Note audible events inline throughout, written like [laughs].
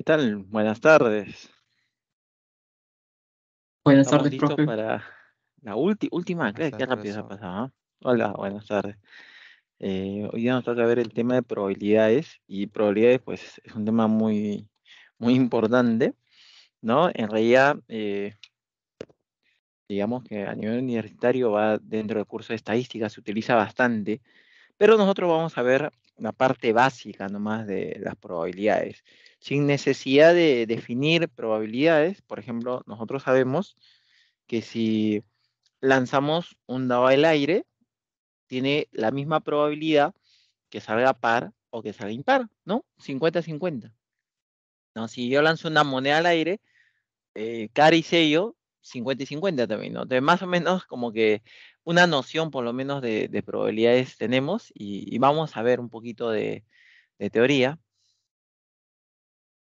¿Qué tal? Buenas tardes. Buenas tardes, para la última, ¿qué rápido se ha pasado. Hola, buenas tardes. Eh, hoy día nos toca ver el tema de probabilidades y probabilidades pues es un tema muy, muy importante, ¿no? En realidad, eh, digamos que a nivel universitario va dentro del curso de estadística, se utiliza bastante, pero nosotros vamos a ver una parte básica nomás de las probabilidades. Sin necesidad de definir probabilidades, por ejemplo, nosotros sabemos que si lanzamos un dado al aire, tiene la misma probabilidad que salga par o que salga impar, ¿no? 50-50. No, si yo lanzo una moneda al aire, eh, cara y sello, 50 y 50 también, ¿no? Entonces, más o menos como que una noción por lo menos de, probabilidades tenemos y, vamos a ver un poquito de, teoría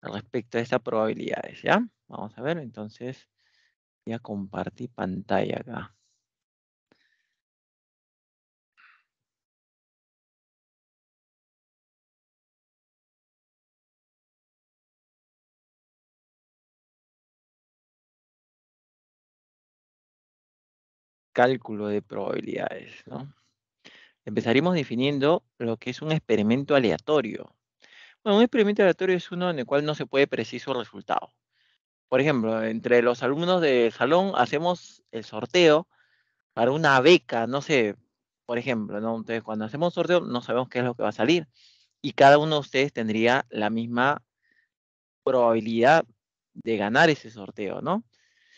respecto a estas probabilidades, ¿ya? Vamos a ver, entonces, ya compartí pantalla acá. cálculo de probabilidades. ¿no? Empezaremos definiendo lo que es un experimento aleatorio. Bueno, un experimento aleatorio es uno en el cual no se puede precisar el resultado. Por ejemplo, entre los alumnos del salón hacemos el sorteo para una beca, no sé, por ejemplo, ¿no? Entonces, cuando hacemos sorteo no sabemos qué es lo que va a salir y cada uno de ustedes tendría la misma probabilidad de ganar ese sorteo, ¿no?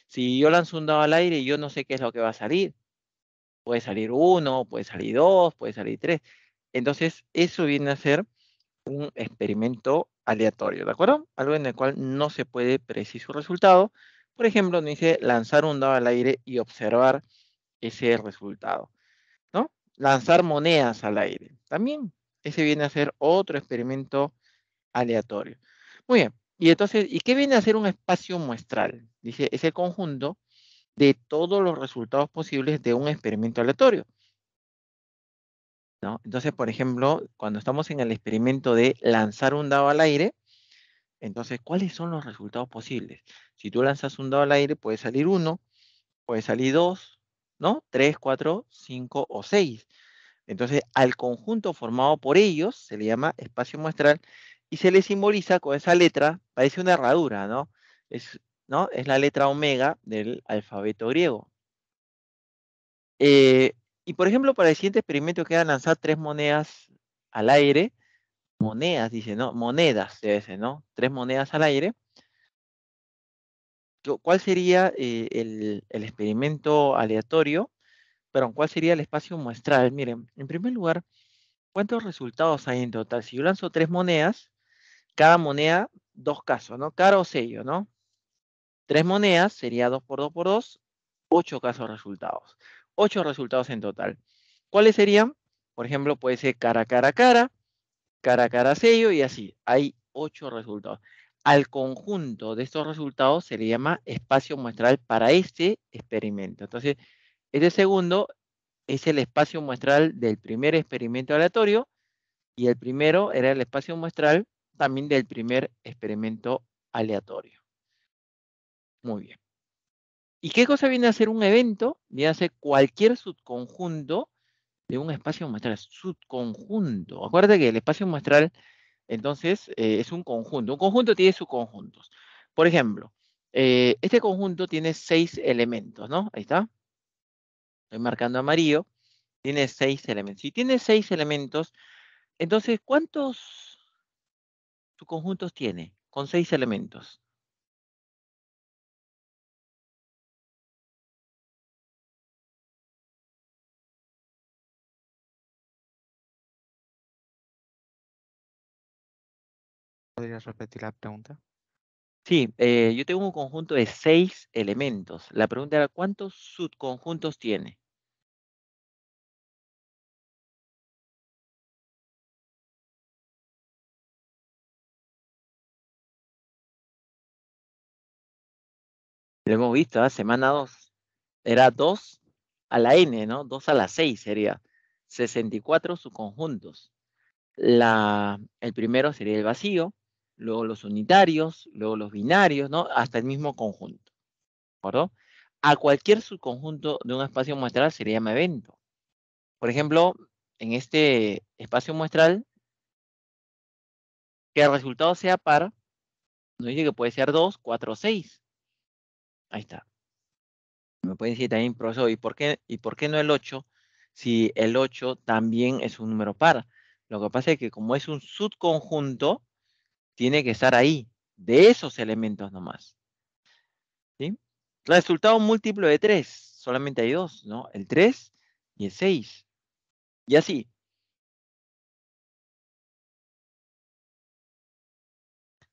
Si yo lanzo un dado al aire, yo no sé qué es lo que va a salir. Puede salir uno, puede salir dos, puede salir tres. Entonces, eso viene a ser un experimento aleatorio, ¿de acuerdo? Algo en el cual no se puede predecir su resultado. Por ejemplo, no dice lanzar un dado al aire y observar ese resultado, ¿no? Lanzar monedas al aire. También ese viene a ser otro experimento aleatorio. Muy bien. Y entonces, ¿y qué viene a ser un espacio muestral? Dice, es el conjunto de todos los resultados posibles de un experimento aleatorio. Entonces, por ejemplo, cuando estamos en el experimento de lanzar un dado al aire, entonces, ¿cuáles son los resultados posibles? Si tú lanzas un dado al aire, puede salir uno, puede salir dos, ¿no? Tres, cuatro, cinco o seis. Entonces, al conjunto formado por ellos se le llama espacio muestral y se le simboliza con esa letra, parece una herradura, ¿no? Es ¿no? Es la letra omega del alfabeto griego. Eh, y por ejemplo, para el siguiente experimento a lanzar tres monedas al aire. Monedas, dice, ¿no? Monedas, se ¿no? Tres monedas al aire. ¿Cuál sería eh, el, el, experimento aleatorio? Perdón, ¿cuál sería el espacio muestral? Miren, en primer lugar, ¿cuántos resultados hay en total? Si yo lanzo tres monedas, cada moneda, dos casos, ¿no? Cara o sello, ¿no? Tres monedas sería dos por dos por 2, 8 casos resultados. 8 resultados en total. ¿Cuáles serían? Por ejemplo, puede ser cara, cara, cara, cara, cara, sello y así. Hay ocho resultados. Al conjunto de estos resultados se le llama espacio muestral para este experimento. Entonces, este segundo es el espacio muestral del primer experimento aleatorio y el primero era el espacio muestral también del primer experimento aleatorio. Muy bien. ¿Y qué cosa viene a ser un evento? Viene a ser cualquier subconjunto de un espacio muestral, subconjunto. Acuérdate que el espacio muestral, entonces, eh, es un conjunto. Un conjunto tiene subconjuntos. Por ejemplo, eh, este conjunto tiene seis elementos, ¿no? Ahí está. Estoy marcando amarillo. Tiene seis elementos. Si tiene seis elementos, entonces, ¿cuántos subconjuntos tiene con seis elementos? ¿Podrías repetir la pregunta? Sí, eh, yo tengo un conjunto de seis elementos. La pregunta era, ¿cuántos subconjuntos tiene? Lo hemos visto, ¿ah? semana 2. Era 2 a la n, ¿no? 2 a la 6 sería 64 subconjuntos. La, el primero sería el vacío, luego los unitarios, luego los binarios, ¿no? Hasta el mismo conjunto. ¿De acuerdo? A cualquier subconjunto de un espacio muestral se le llama evento. Por ejemplo, en este espacio muestral, que el resultado sea par, nos dice que puede ser 2, 4 o 6. Ahí está. Me pueden decir también, profesor, ¿y por qué, y por qué no el 8? Si el 8 también es un número par. Lo que pasa es que como es un subconjunto, tiene que estar ahí, de esos elementos nomás. ¿Sí? Resultado múltiplo de 3, solamente hay dos, ¿no? El 3 y el 6. Y así.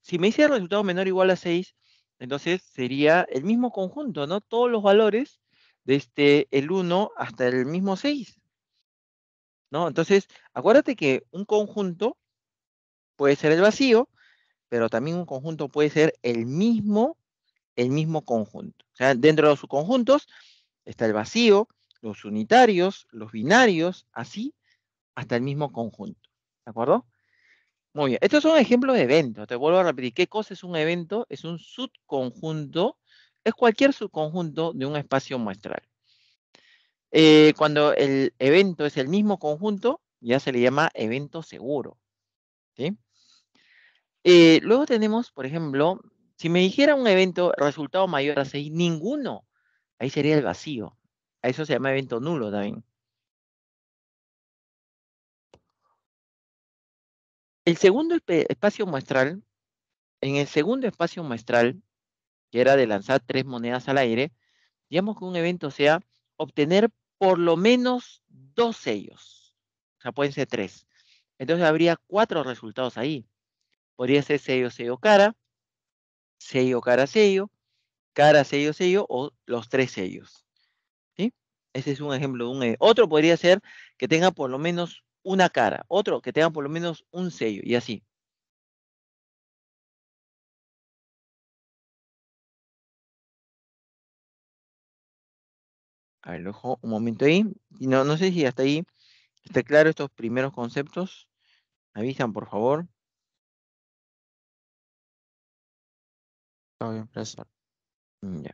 Si me hiciera el resultado menor o igual a 6, entonces sería el mismo conjunto, ¿no? Todos los valores desde este, el 1 hasta el mismo 6. ¿No? Entonces, acuérdate que un conjunto puede ser el vacío, pero también un conjunto puede ser el mismo, el mismo conjunto. O sea, dentro de los subconjuntos está el vacío, los unitarios, los binarios, así, hasta el mismo conjunto. ¿De acuerdo? Muy bien. Estos son ejemplos de eventos. Te vuelvo a repetir. ¿Qué cosa es un evento? Es un subconjunto. Es cualquier subconjunto de un espacio muestral. Eh, cuando el evento es el mismo conjunto, ya se le llama evento seguro. ¿sí? Eh, luego tenemos, por ejemplo, si me dijera un evento resultado mayor a 6, ninguno, ahí sería el vacío. A eso se llama evento nulo también. El segundo espacio muestral, en el segundo espacio muestral, que era de lanzar tres monedas al aire, digamos que un evento sea obtener por lo menos dos sellos. O sea, pueden ser tres. Entonces habría cuatro resultados ahí. Podría ser sello, sello, cara, sello, cara, sello, cara, sello, sello o los tres sellos. ¿sí? Ese es un ejemplo un eh, Otro podría ser que tenga por lo menos una cara, otro que tenga por lo menos un sello y así. A ver, dejo un momento ahí. No, no sé si hasta ahí está claro estos primeros conceptos. Avisan, por favor. Está bien, mm,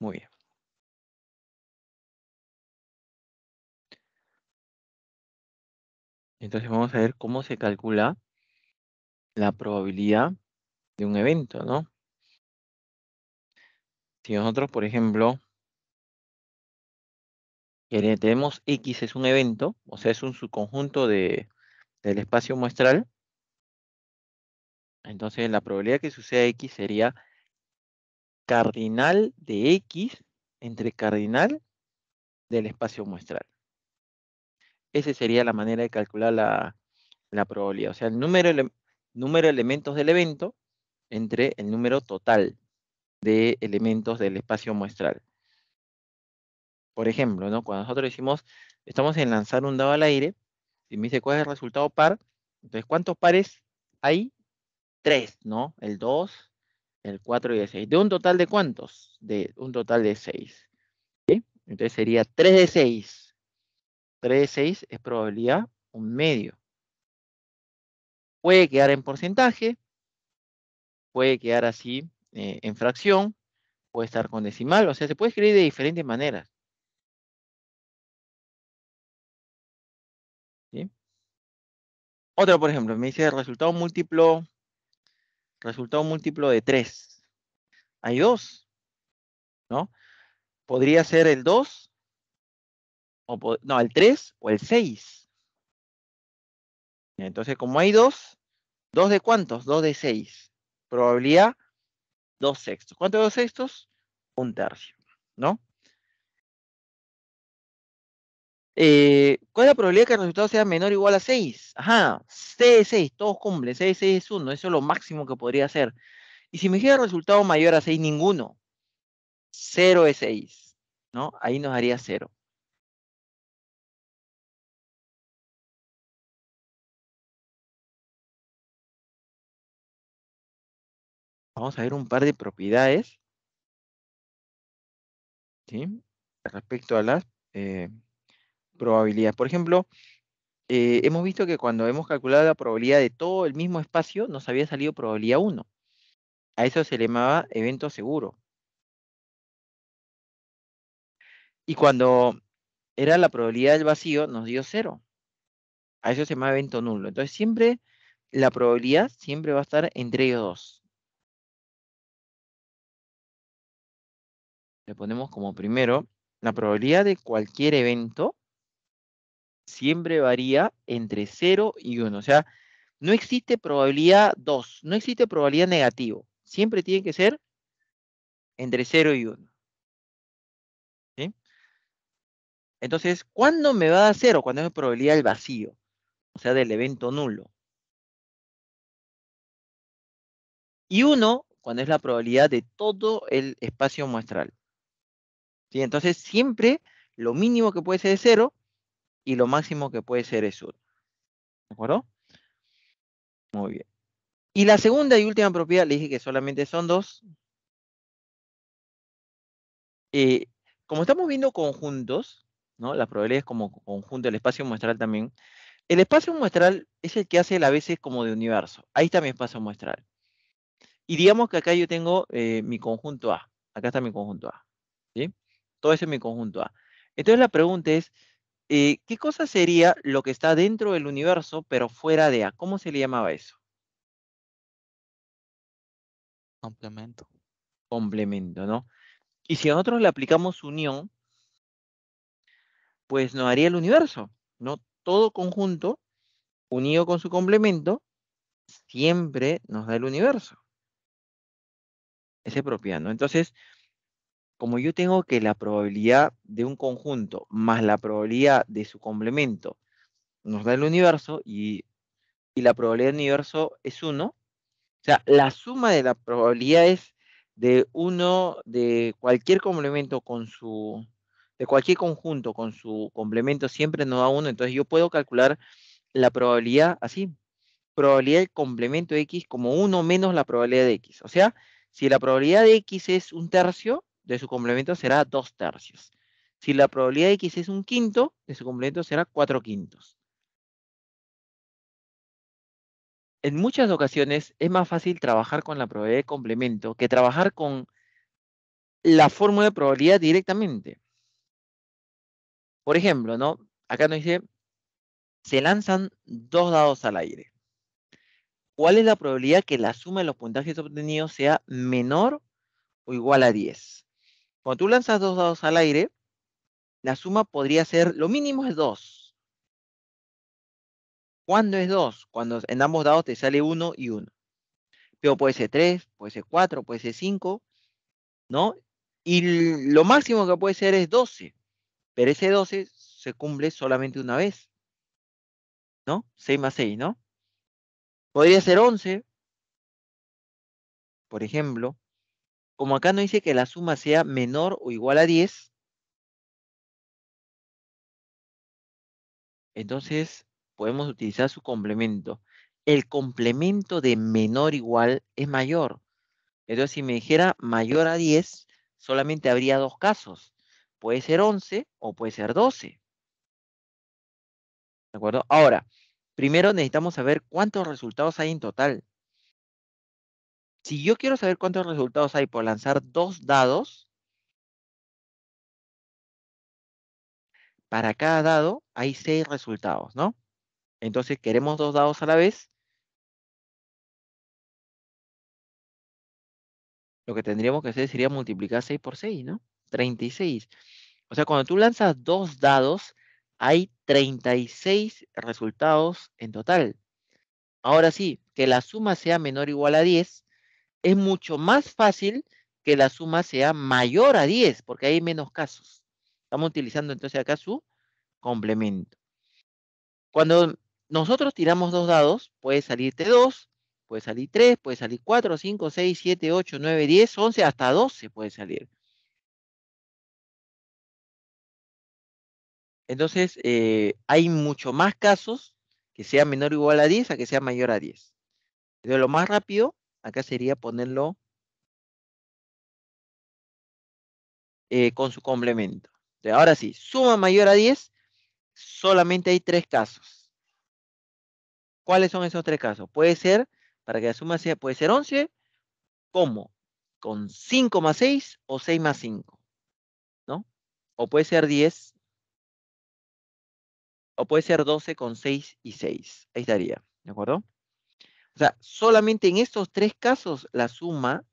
Muy bien. Entonces vamos a ver cómo se calcula la probabilidad de un evento, ¿no? Si nosotros, por ejemplo, tenemos X es un evento, o sea, es un subconjunto de, del espacio muestral, entonces la probabilidad que suceda X sería cardinal de X entre cardinal del espacio muestral. Esa sería la manera de calcular la, probabilidad. O sea, el número, em, número de elementos del evento entre el número total de elementos del espacio muestral. Por ejemplo, cuando nosotros decimos, estamos en lanzar un dado al aire, Y me dice cuál es el resultado par, entonces ¿cuántos pares hay? Tres, ¿no? El 2, el 4 y el 6. ¿De un total de cuántos? De un total de seis. Entonces sería 3 de 6. 3 de 6 es probabilidad un medio. Puede quedar en porcentaje, puede quedar así eh, en fracción, puede estar con decimal, o sea, se puede escribir de diferentes maneras. ¿Sí? Otra, por ejemplo, me dice resultado múltiplo, resultado múltiplo de 3. Hay dos, ¿no? Podría ser el 2, no, el 3 o el 6. Entonces, como hay dos, ¿dos de cuántos? Dos de 6 probabilidad dos sextos. ¿Cuánto dos sextos? Un tercio, ¿no? Eh, ¿Cuál es la probabilidad que el resultado sea menor o igual a 6? Ajá, 6 6, todos cumplen, 6 6 es 1, eso es lo máximo que podría ser. Y si me llega el resultado mayor a 6, ninguno. 0 es 6, ¿no? Ahí nos daría 0. Vamos a ver un par de propiedades. Respecto a las eh, probabilidades. Por ejemplo, eh, hemos visto que cuando hemos calculado la probabilidad de todo el mismo espacio, nos había salido probabilidad 1. A eso se le llamaba evento seguro. Y cuando era la probabilidad del vacío, nos dio 0. A eso se llama evento nulo. Entonces, siempre la probabilidad siempre va a estar entre ellos dos. le ponemos como primero, la probabilidad de cualquier evento siempre varía entre 0 y 1. O sea, no existe probabilidad 2, no existe probabilidad negativo. Siempre tiene que ser entre 0 y 1. Entonces, ¿cuándo me va a dar 0? Cuando es probabilidad del vacío, o sea, del evento nulo. Y 1 cuando es la probabilidad de todo el espacio muestral. Entonces, siempre lo mínimo que puede ser es cero y lo máximo que puede ser es uno. ¿De acuerdo? Muy bien. Y la segunda y última propiedad, le dije que solamente son dos. Eh, como estamos viendo conjuntos, ¿no? las probabilidades como conjunto, el espacio muestral también, el espacio muestral es el que hace la veces como de universo. Ahí está mi espacio muestral. Y digamos que acá yo tengo eh, mi conjunto A. Acá está mi conjunto A. ¿sí? todo ese es mi conjunto A. ¿ah? Entonces la pregunta es, eh, ¿qué cosa sería lo que está dentro del universo pero fuera de A? Ah, ¿Cómo se le llamaba eso? Complemento. Complemento, ¿no? Y si a nosotros le aplicamos unión, pues nos haría el universo, ¿no? Todo conjunto, unido con su complemento, siempre nos da el universo. Ese propiedad, ¿no? Entonces, como yo tengo que la probabilidad de un conjunto más la probabilidad de su complemento nos da el universo y, la probabilidad del universo es 1, o sea, la suma de las probabilidades de uno de cualquier complemento con su de cualquier conjunto con su complemento siempre nos da 1, entonces yo puedo calcular la probabilidad así, probabilidad del complemento de x como 1 menos la probabilidad de x. O sea, si la probabilidad de x es un tercio, de su complemento será dos tercios. Si la probabilidad de X es un quinto, de su complemento será cuatro quintos. En muchas ocasiones es más fácil trabajar con la probabilidad de complemento que trabajar con la fórmula de probabilidad directamente. Por ejemplo, ¿no? Acá nos dice, se lanzan dos dados al aire. ¿Cuál es la probabilidad que la suma de los puntajes obtenidos sea menor o igual a 10? Cuando tú lanzas dos dados al aire, la suma podría ser, lo mínimo es 2. ¿Cuándo es 2? Cuando en ambos dados te sale 1 y 1. Pero puede ser 3, puede ser 4, puede ser 5, ¿no? Y lo máximo que puede ser es 12. Pero ese 12 se cumple solamente una vez. ¿No? 6 más 6, ¿no? Podría ser 11, por ejemplo, como acá no dice que la suma sea menor o igual a 10, entonces podemos utilizar su complemento. El complemento de menor o igual es mayor. Entonces, si me dijera mayor a 10, solamente habría dos casos. Puede ser 11 o puede ser 12. ¿De acuerdo? Ahora, primero necesitamos saber cuántos resultados hay en total. Si yo quiero saber cuántos resultados hay por lanzar dos dados, para cada dado hay seis resultados, ¿no? Entonces queremos dos dados a la vez. Lo que tendríamos que hacer sería multiplicar 6 por 6, ¿no? 36. O sea, cuando tú lanzas dos dados, hay 36 resultados en total. Ahora sí, que la suma sea menor o igual a 10, es mucho más fácil que la suma sea mayor a 10, porque hay menos casos. Estamos utilizando entonces acá su complemento. Cuando nosotros tiramos dos dados, puede salir T2, puede salir 3, puede salir 4, 5, 6, 7, 8, 9, 10, 11, hasta 12 puede salir. Entonces, eh, hay mucho más casos que sea menor o igual a 10 a que sea mayor a 10. De lo más rápido Acá sería ponerlo eh, con su complemento. Ahora sí, suma mayor a 10, solamente hay tres casos. ¿Cuáles son esos tres casos? Puede ser, para que la suma sea, puede ser 11, ¿cómo? Con 5 más 6 o 6 más 5, ¿no? O puede ser 10, o puede ser 12 con 6 y 6. Ahí estaría, ¿de acuerdo? O sea, solamente en estos tres casos la suma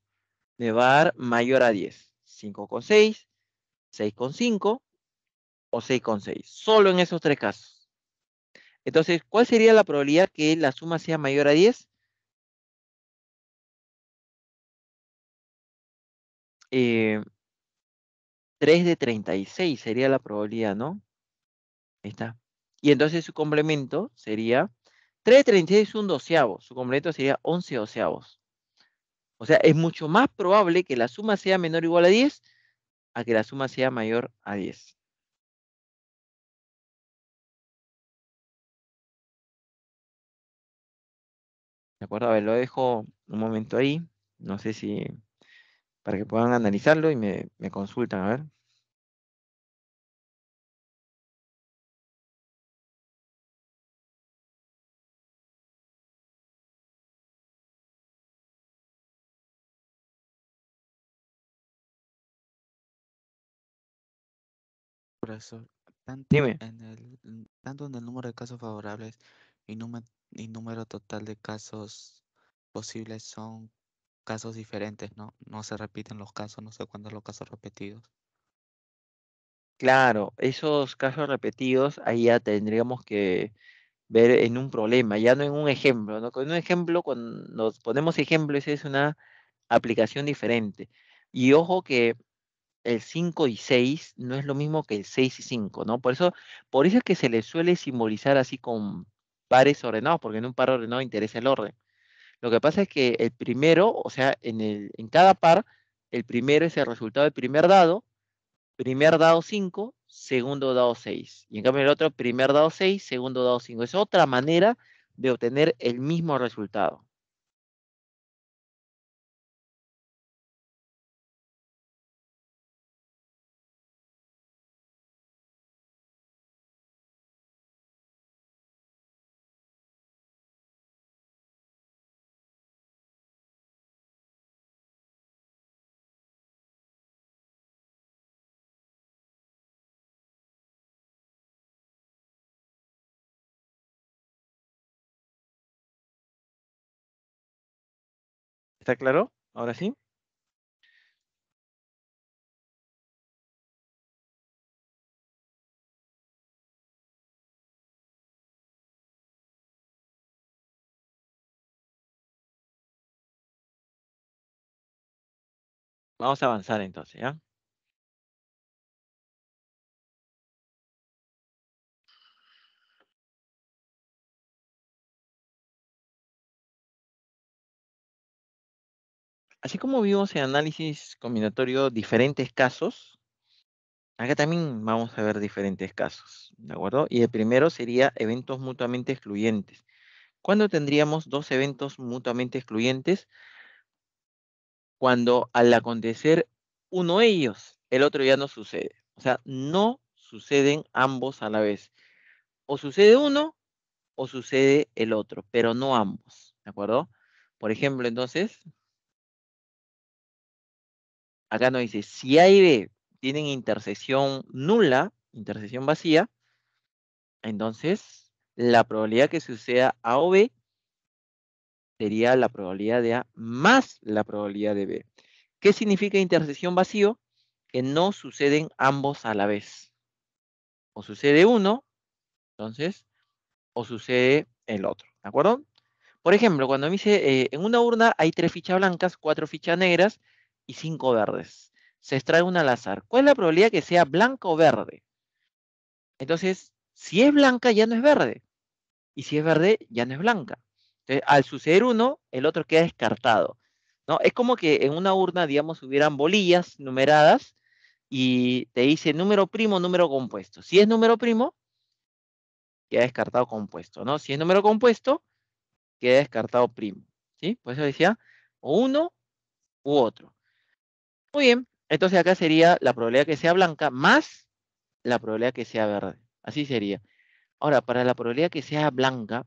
me va a dar mayor a 10. 5 con 6, 6 con 5 o 6 con 6. Solo en esos tres casos. Entonces, ¿cuál sería la probabilidad que la suma sea mayor a 10? 3 eh, de 36 sería la probabilidad, ¿no? Ahí está. Y entonces su complemento sería 36 es un doceavo, su completo sería 11 doceavos. O sea, es mucho más probable que la suma sea menor o igual a 10 a que la suma sea mayor a 10. ¿De acuerdo? A ver, lo dejo un momento ahí. No sé si... para que puedan analizarlo y me consultan, a ver. tanto, En el, número de casos favorables y, número, y número total de casos posibles son casos diferentes, ¿no? No se repiten los casos, no sé cuándo los casos repetidos. Claro, esos casos repetidos ahí ya tendríamos que ver en un problema, ya no en un ejemplo, ¿no? Con un ejemplo, cuando nos ponemos ejemplos es una aplicación diferente. Y ojo que el 5 y 6 no es lo mismo que el 6 y 5, ¿no? Por eso, por eso es que se le suele simbolizar así con pares ordenados, porque en un par ordenado interesa el orden. Lo que pasa es que el primero, o sea, en, el, en cada par, el primero es el resultado del primer dado, primer dado 5, segundo dado 6. Y en cambio el otro, primer dado 6, segundo dado 5. Es otra manera de obtener el mismo resultado. ¿Está claro? Ahora sí. Vamos a avanzar entonces, ¿ya? así como vimos en análisis combinatorio diferentes casos, acá también vamos a ver diferentes casos, ¿de acuerdo? Y el primero sería eventos mutuamente excluyentes. ¿Cuándo tendríamos dos eventos mutuamente excluyentes? Cuando al acontecer uno de ellos, el otro ya no sucede. O sea, no suceden ambos a la vez. O sucede uno o sucede el otro, pero no ambos, ¿de acuerdo? Por ejemplo, entonces, acá nos dice, si A y B tienen intersección nula, intersección vacía, entonces la probabilidad que suceda A o B sería la probabilidad de A más la probabilidad de B. ¿Qué significa intersección vacío? Que no suceden ambos a la vez. O sucede uno, entonces, o sucede el otro, ¿de acuerdo? Por ejemplo, cuando me dice, eh, en una urna hay tres fichas blancas, cuatro fichas negras, y cinco verdes. Se extrae una al azar. ¿Cuál es la probabilidad que sea blanca o verde? Entonces, si es blanca, ya no es verde. Y si es verde, ya no es blanca. Entonces, al suceder uno, el otro queda descartado. ¿no? Es como que en una urna, digamos, hubieran bolillas numeradas y te dice número primo, número compuesto. Si es número primo, queda descartado compuesto, ¿no? Si es número compuesto, queda descartado primo, ¿sí? Por eso decía o uno u otro. Muy bien, entonces acá sería la probabilidad que sea blanca más la probabilidad que sea verde. Así sería. Ahora, para la probabilidad que sea blanca,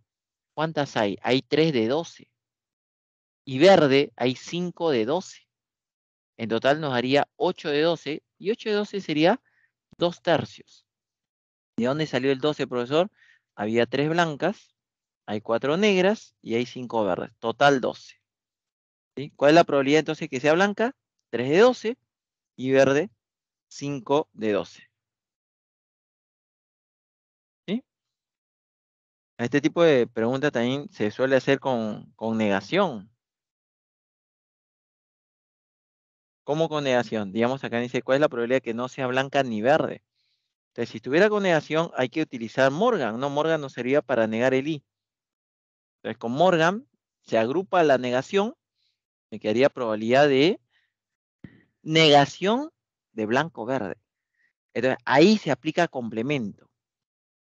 ¿cuántas hay? Hay 3 de 12. Y verde hay 5 de 12. En total nos haría 8 de 12. Y 8 de 12 sería 2 tercios. ¿De dónde salió el 12, profesor? Había 3 blancas, hay 4 negras y hay 5 verdes. Total 12. ¿Cuál es la probabilidad entonces que sea blanca? 3 de 12 y verde 5 de 12. ¿Sí? Este tipo de preguntas también se suele hacer con, con negación. ¿Cómo con negación? Digamos acá dice, ¿cuál es la probabilidad de que no sea blanca ni verde? Entonces, si estuviera con negación, hay que utilizar Morgan, ¿no? Morgan no sería para negar el I. Entonces, con Morgan se agrupa la negación, me quedaría probabilidad de negación de blanco-verde. Entonces, ahí se aplica complemento.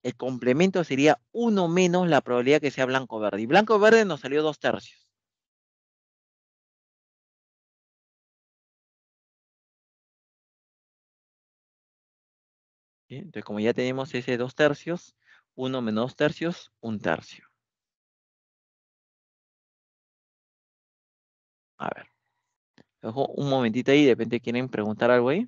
El complemento sería uno menos la probabilidad que sea blanco-verde. Y blanco-verde nos salió dos tercios. Entonces, como ya tenemos ese dos tercios, uno menos dos tercios, un tercio. A ver. Dejo un momentito ahí, de repente quieren preguntar algo ahí.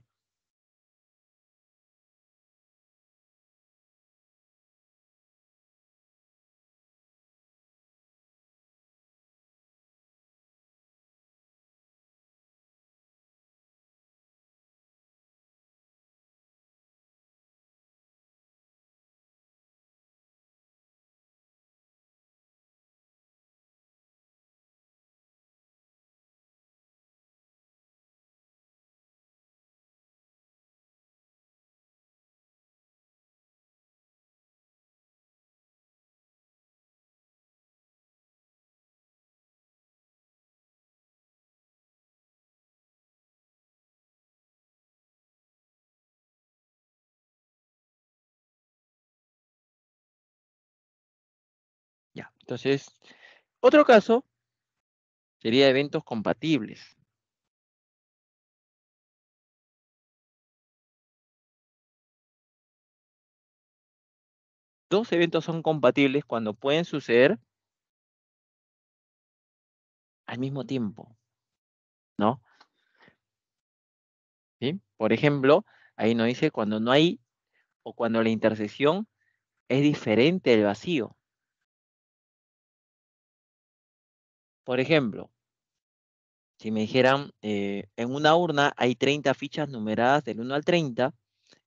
Entonces, otro caso sería eventos compatibles. Dos eventos son compatibles cuando pueden suceder al mismo tiempo, ¿no? ¿Sí? Por ejemplo, ahí nos dice cuando no hay o cuando la intersección es diferente del vacío. Por ejemplo, si me dijeran, eh, en una urna hay 30 fichas numeradas del 1 al 30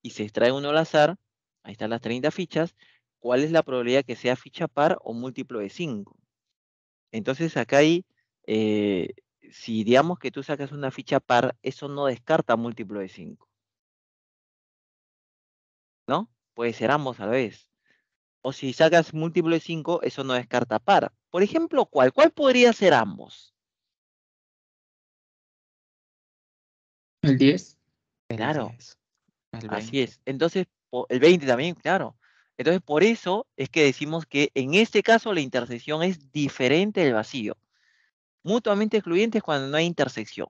y se extrae uno al azar, ahí están las 30 fichas, ¿cuál es la probabilidad que sea ficha par o múltiplo de 5? Entonces acá hay, eh, si digamos que tú sacas una ficha par, eso no descarta múltiplo de 5. ¿No? Puede ser ambos a la vez. O si sacas múltiplo de 5, eso no descarta par. Por ejemplo, ¿cuál? ¿Cuál podría ser ambos? El 10. Claro. Así es. Entonces, el 20 también, claro. Entonces, por eso es que decimos que en este caso la intersección es diferente del vacío. Mutuamente excluyentes cuando no hay intersección.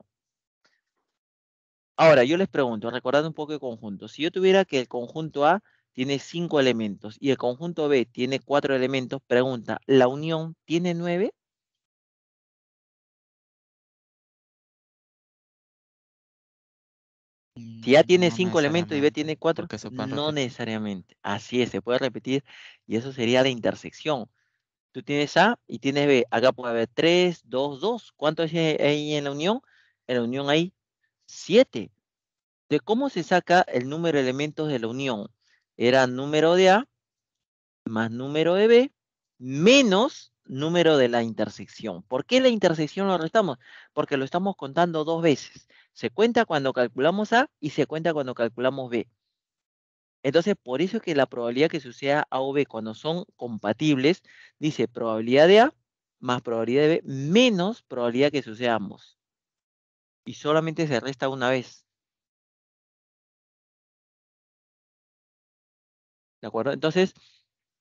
Ahora, yo les pregunto, recordando un poco el conjunto, si yo tuviera que el conjunto A tiene cinco elementos y el conjunto B tiene cuatro elementos, pregunta, ¿la unión tiene nueve? Si A tiene cinco elementos y B tiene cuatro, no necesariamente. Así es, se puede repetir y eso sería la intersección. Tú tienes A y tienes B. Acá puede haber tres, dos, dos. ¿Cuántos e, hay en la unión? En la unión hay siete. ¿De cómo se saca el número de elementos de la unión? era número de A más número de B menos número de la intersección. ¿Por qué la intersección lo restamos? Porque lo estamos contando dos veces. Se cuenta cuando calculamos A y se cuenta cuando calculamos B. Entonces, por eso es que la probabilidad que suceda A o B cuando son compatibles, dice probabilidad de A más probabilidad de B menos probabilidad que suceda ambos. Y solamente se resta una vez. ¿De acuerdo? Entonces,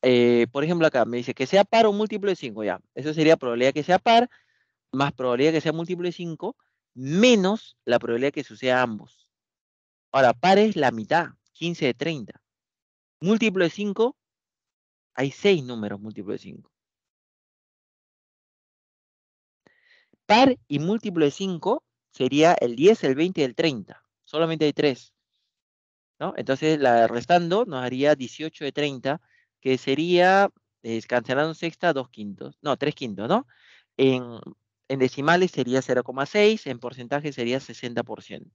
eh, por ejemplo, acá me dice que sea par o múltiplo de 5, ya. Eso sería probabilidad que sea par, más probabilidad que sea múltiplo de 5, menos la probabilidad que suceda ambos. Ahora, par es la mitad, 15 de 30. Múltiplo de 5, hay 6 números múltiplo de 5. Par y múltiplo de 5 sería el 10, el 20 y el 30. Solamente hay 3. Entonces, la restando nos haría 18 de 30, que sería, cancelando sexta, dos quintos, no, tres quintos, ¿no? En, decimales sería 0,6, en porcentaje sería 60%.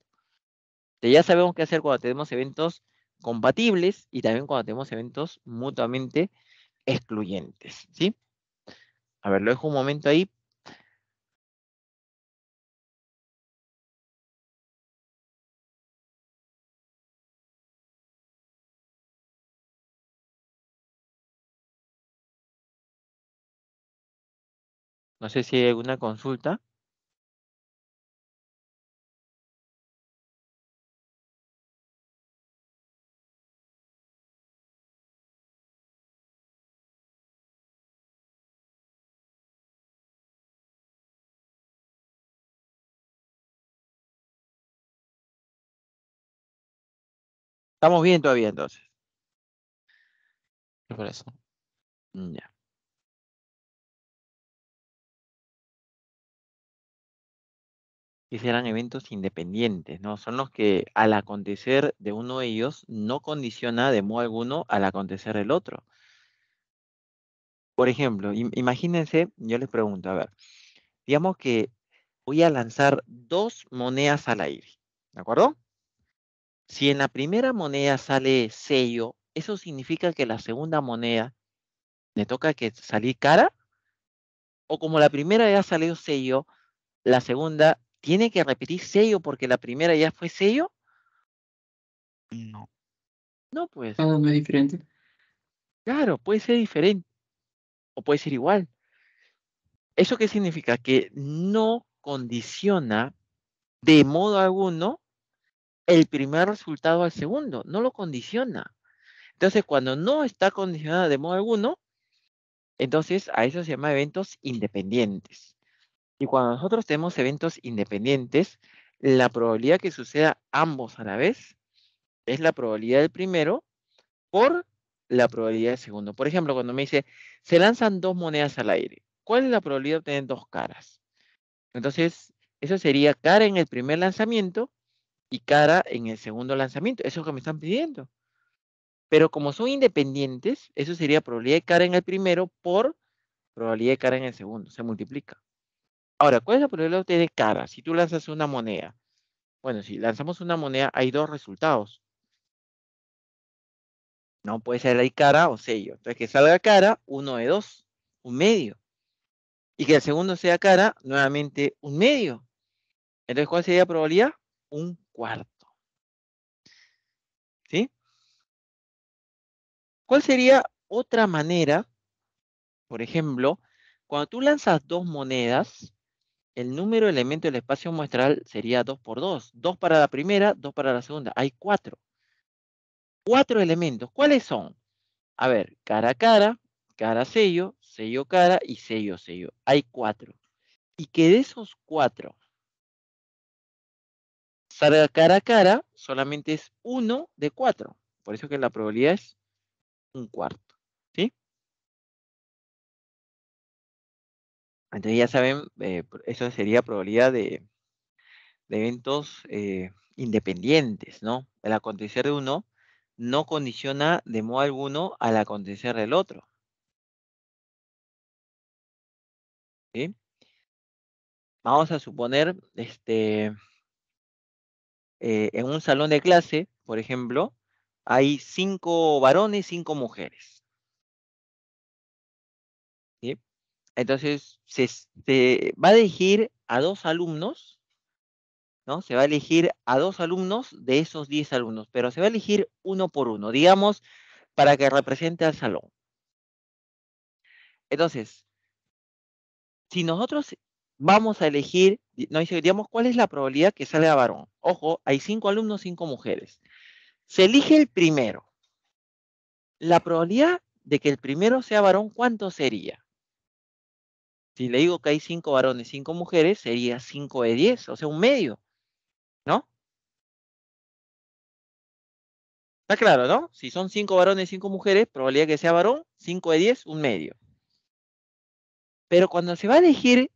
ya sabemos qué hacer cuando tenemos eventos compatibles y también cuando tenemos eventos mutuamente excluyentes, ¿sí? A ver, lo dejo un momento ahí No sé si hay alguna consulta. Estamos bien todavía entonces. Por eso. Ya. que serán eventos independientes, ¿no? Son los que al acontecer de uno de ellos no condiciona de modo alguno al acontecer del otro. Por ejemplo, imagínense, yo les pregunto, a ver, digamos que voy a lanzar dos monedas al aire, ¿de acuerdo? Si en la primera moneda sale sello, ¿eso significa que la segunda moneda le toca que salir cara? O como la primera ya salió sello, la segunda ¿Tiene que repetir sello porque la primera ya fue sello? No. No, pues. no, es diferente. Claro, puede ser diferente. O puede ser igual. ¿Eso qué significa? Que no condiciona de modo alguno el primer resultado al segundo. No lo condiciona. Entonces, cuando no está condicionada de modo alguno, entonces a eso se llama eventos independientes. Y cuando nosotros tenemos eventos independientes, la probabilidad que suceda ambos a la vez es la probabilidad del primero por la probabilidad del segundo. Por ejemplo, cuando me dice, se lanzan dos monedas al aire, ¿cuál es la probabilidad de obtener dos caras? Entonces, eso sería cara en el primer lanzamiento y cara en el segundo lanzamiento. Eso es lo que me están pidiendo. Pero como son independientes, eso sería probabilidad de cara en el primero por probabilidad de cara en el segundo. Se multiplica. Ahora, ¿cuál es la probabilidad de cara? Si tú lanzas una moneda. Bueno, si lanzamos una moneda, hay dos resultados. No puede ser ahí cara o sello. Entonces, que salga cara, uno de dos, un medio. Y que el segundo sea cara, nuevamente un medio. Entonces, ¿cuál sería la probabilidad? Un cuarto. ¿Sí? ¿Cuál sería otra manera? Por ejemplo, cuando tú lanzas dos monedas, el número de elementos del espacio muestral sería 2 por 2. 2 para la primera, 2 para la segunda. Hay 4. 4 elementos. ¿Cuáles son? A ver, cara a cara, cara a sello, sello cara y sello sello. Hay 4. Y que de esos 4 salga cara a cara, solamente es 1 de 4. Por eso que la probabilidad es un cuarto. Entonces ya saben, eh, eso sería probabilidad de, eventos eh, independientes, ¿no? El acontecer de uno no condiciona de modo alguno al acontecer del otro. Vamos a suponer, este, eh, en un salón de clase, por ejemplo, hay cinco varones, cinco mujeres. Entonces, se, va a elegir a dos alumnos, ¿no? Se va a elegir a dos alumnos de esos diez alumnos, pero se va a elegir uno por uno, digamos, para que represente al salón. Entonces, si nosotros vamos a elegir, no, dice, digamos, ¿cuál es la probabilidad que salga varón? Ojo, hay cinco alumnos, cinco mujeres. Se elige el primero. La probabilidad de que el primero sea varón, ¿cuánto sería? Si le digo que hay cinco varones, cinco mujeres, sería cinco de diez, o sea, un medio, ¿no? Está claro, ¿no? Si son cinco varones, cinco mujeres, probabilidad que sea varón, cinco de diez, un medio. Pero cuando se va a elegir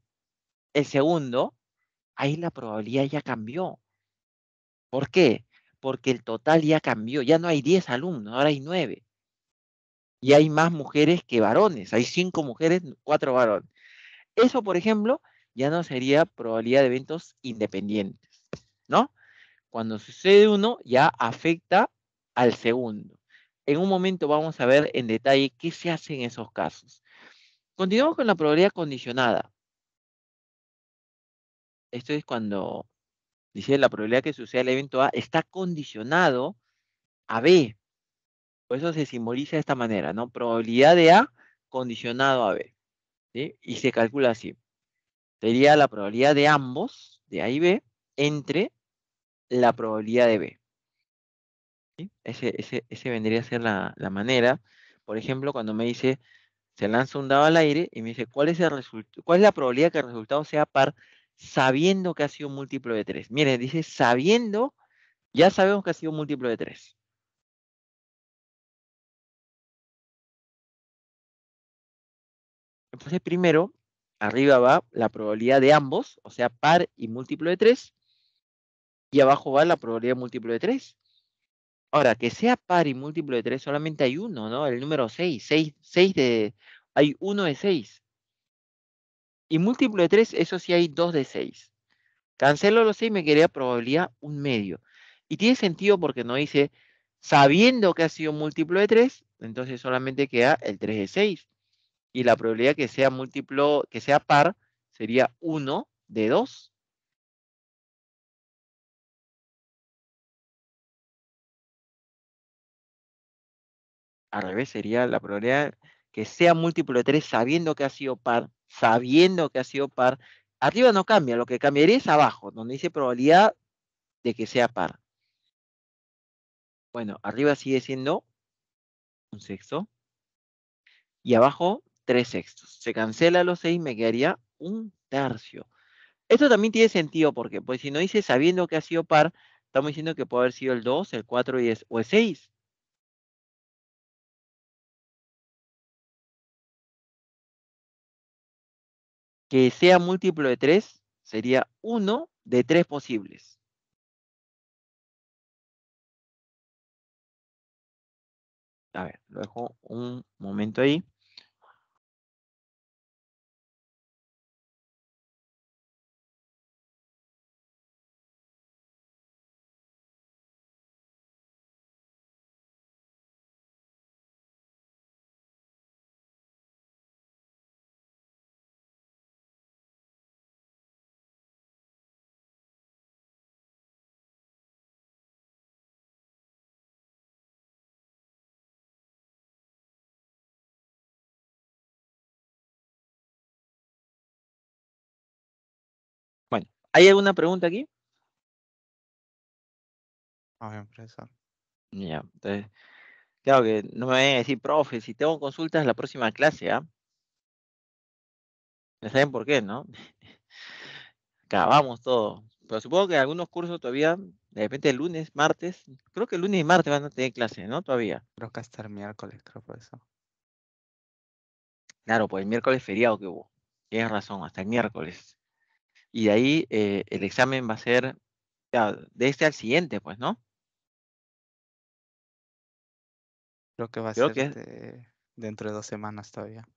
el segundo, ahí la probabilidad ya cambió. ¿Por qué? Porque el total ya cambió. Ya no hay diez alumnos, ahora hay nueve. Y hay más mujeres que varones. Hay cinco mujeres, cuatro varones. Eso, por ejemplo, ya no sería probabilidad de eventos independientes, ¿no? Cuando sucede uno, ya afecta al segundo. En un momento vamos a ver en detalle qué se hace en esos casos. Continuamos con la probabilidad condicionada. Esto es cuando dice la probabilidad que suceda el evento A está condicionado a B. Por eso se simboliza de esta manera, ¿no? Probabilidad de A condicionado a B. Y se calcula así. Sería la probabilidad de ambos, de A y B, entre la probabilidad de B. Ese, vendría a ser la, manera. Por ejemplo, cuando me dice, se lanza un dado al aire y me dice, ¿cuál es, el cuál es la probabilidad que el resultado sea par sabiendo que ha sido múltiplo de 3? Miren, dice, sabiendo, ya sabemos que ha sido múltiplo de 3. Entonces, primero, arriba va la probabilidad de ambos, o sea, par y múltiplo de 3, y abajo va la probabilidad múltiplo de 3. Ahora, que sea par y múltiplo de 3, solamente hay uno, ¿no? El número 6, 6, de... Hay uno de 6. Y múltiplo de 3, eso sí hay 2 de 6. Cancelo los 6 me quedaría probabilidad un medio. Y tiene sentido porque no dice, sabiendo que ha sido múltiplo de 3, entonces solamente queda el 3 de 6 y la probabilidad que sea múltiplo, que sea par, sería 1 de 2. Al revés, sería la probabilidad que sea múltiplo de 3 sabiendo que ha sido par, sabiendo que ha sido par. Arriba no cambia, lo que cambiaría es abajo, donde dice probabilidad de que sea par. Bueno, arriba sigue siendo un sexto. Y abajo tres sextos. Se cancela los seis, me quedaría un tercio. Esto también tiene sentido porque, pues si no hice sabiendo que ha sido par, estamos diciendo que puede haber sido el 2, el 4 y es, o el 6. Que sea múltiplo de 3 sería 1 de 3 posibles. A ver, lo dejo un momento ahí. ¿Hay alguna pregunta aquí? Vamos a profesor. Ya, entonces, claro que no me vayan a decir, profe, si tengo consultas la próxima clase, ¿ah? saben por qué, ¿no? Acabamos [laughs] todo. Pero supongo que algunos cursos todavía, de repente el lunes, martes, creo que el lunes y martes van a tener clase, ¿no? Todavía. Creo que hasta el miércoles, creo por eso. Claro, pues el miércoles feriado que hubo. Tienes razón, hasta el miércoles y de ahí eh, el examen va a ser de este al siguiente, pues, ¿no? Creo que va a ser dentro de dos semanas todavía.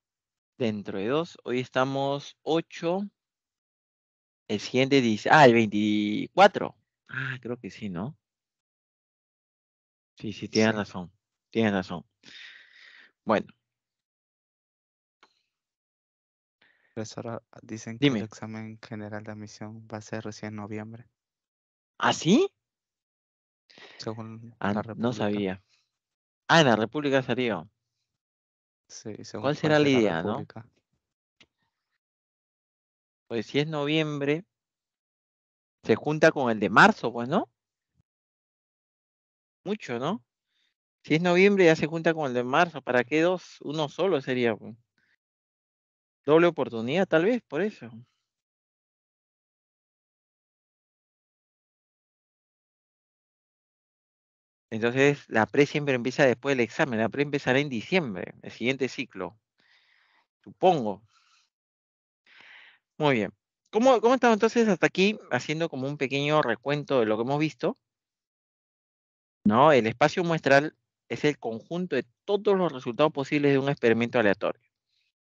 Dentro de dos, hoy estamos 8. El siguiente dice, ah, el 24. Ah, creo que sí, ¿no? Sí, sí, tienes razón, tienes razón. Bueno, Ah, dicen que el examen general de admisión va a ser recién en noviembre. ¿Ah, sí? Ah, no sabía. Ah, en la República sería. Sí, ¿Cuál será la idea, no? Pues si es noviembre, se junta con el de marzo, pues, ¿no? Mucho, ¿no? Si es noviembre, ya se junta con el de marzo. ¿Para qué dos? Uno solo sería. Pues doble oportunidad, tal vez, por eso. Entonces, la pre siempre empieza después del examen. La pre empezará en diciembre, el siguiente ciclo. Supongo. Muy bien. ¿Cómo, cómo estamos entonces hasta aquí haciendo como un pequeño recuento de lo que hemos visto? ¿No? El espacio muestral es el conjunto de todos los resultados posibles de un experimento aleatorio.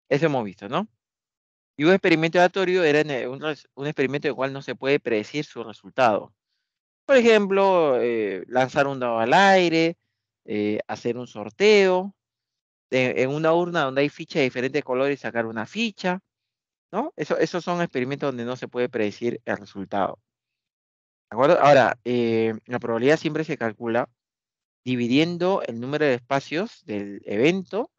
Eso hemos visto, ¿no? Y un experimento aleatorio era eh, un, experimento del cual no se puede predecir su resultado. Por ejemplo, eh, lanzar un dado al aire, eh, hacer un sorteo, en una urna donde hay fichas de diferentes colores, sacar una ficha, ¿no? Eso, esos son experimentos donde no se puede predecir el resultado. ¿De acuerdo? Ahora, la probabilidad siempre se calcula dividiendo el número de espacios del evento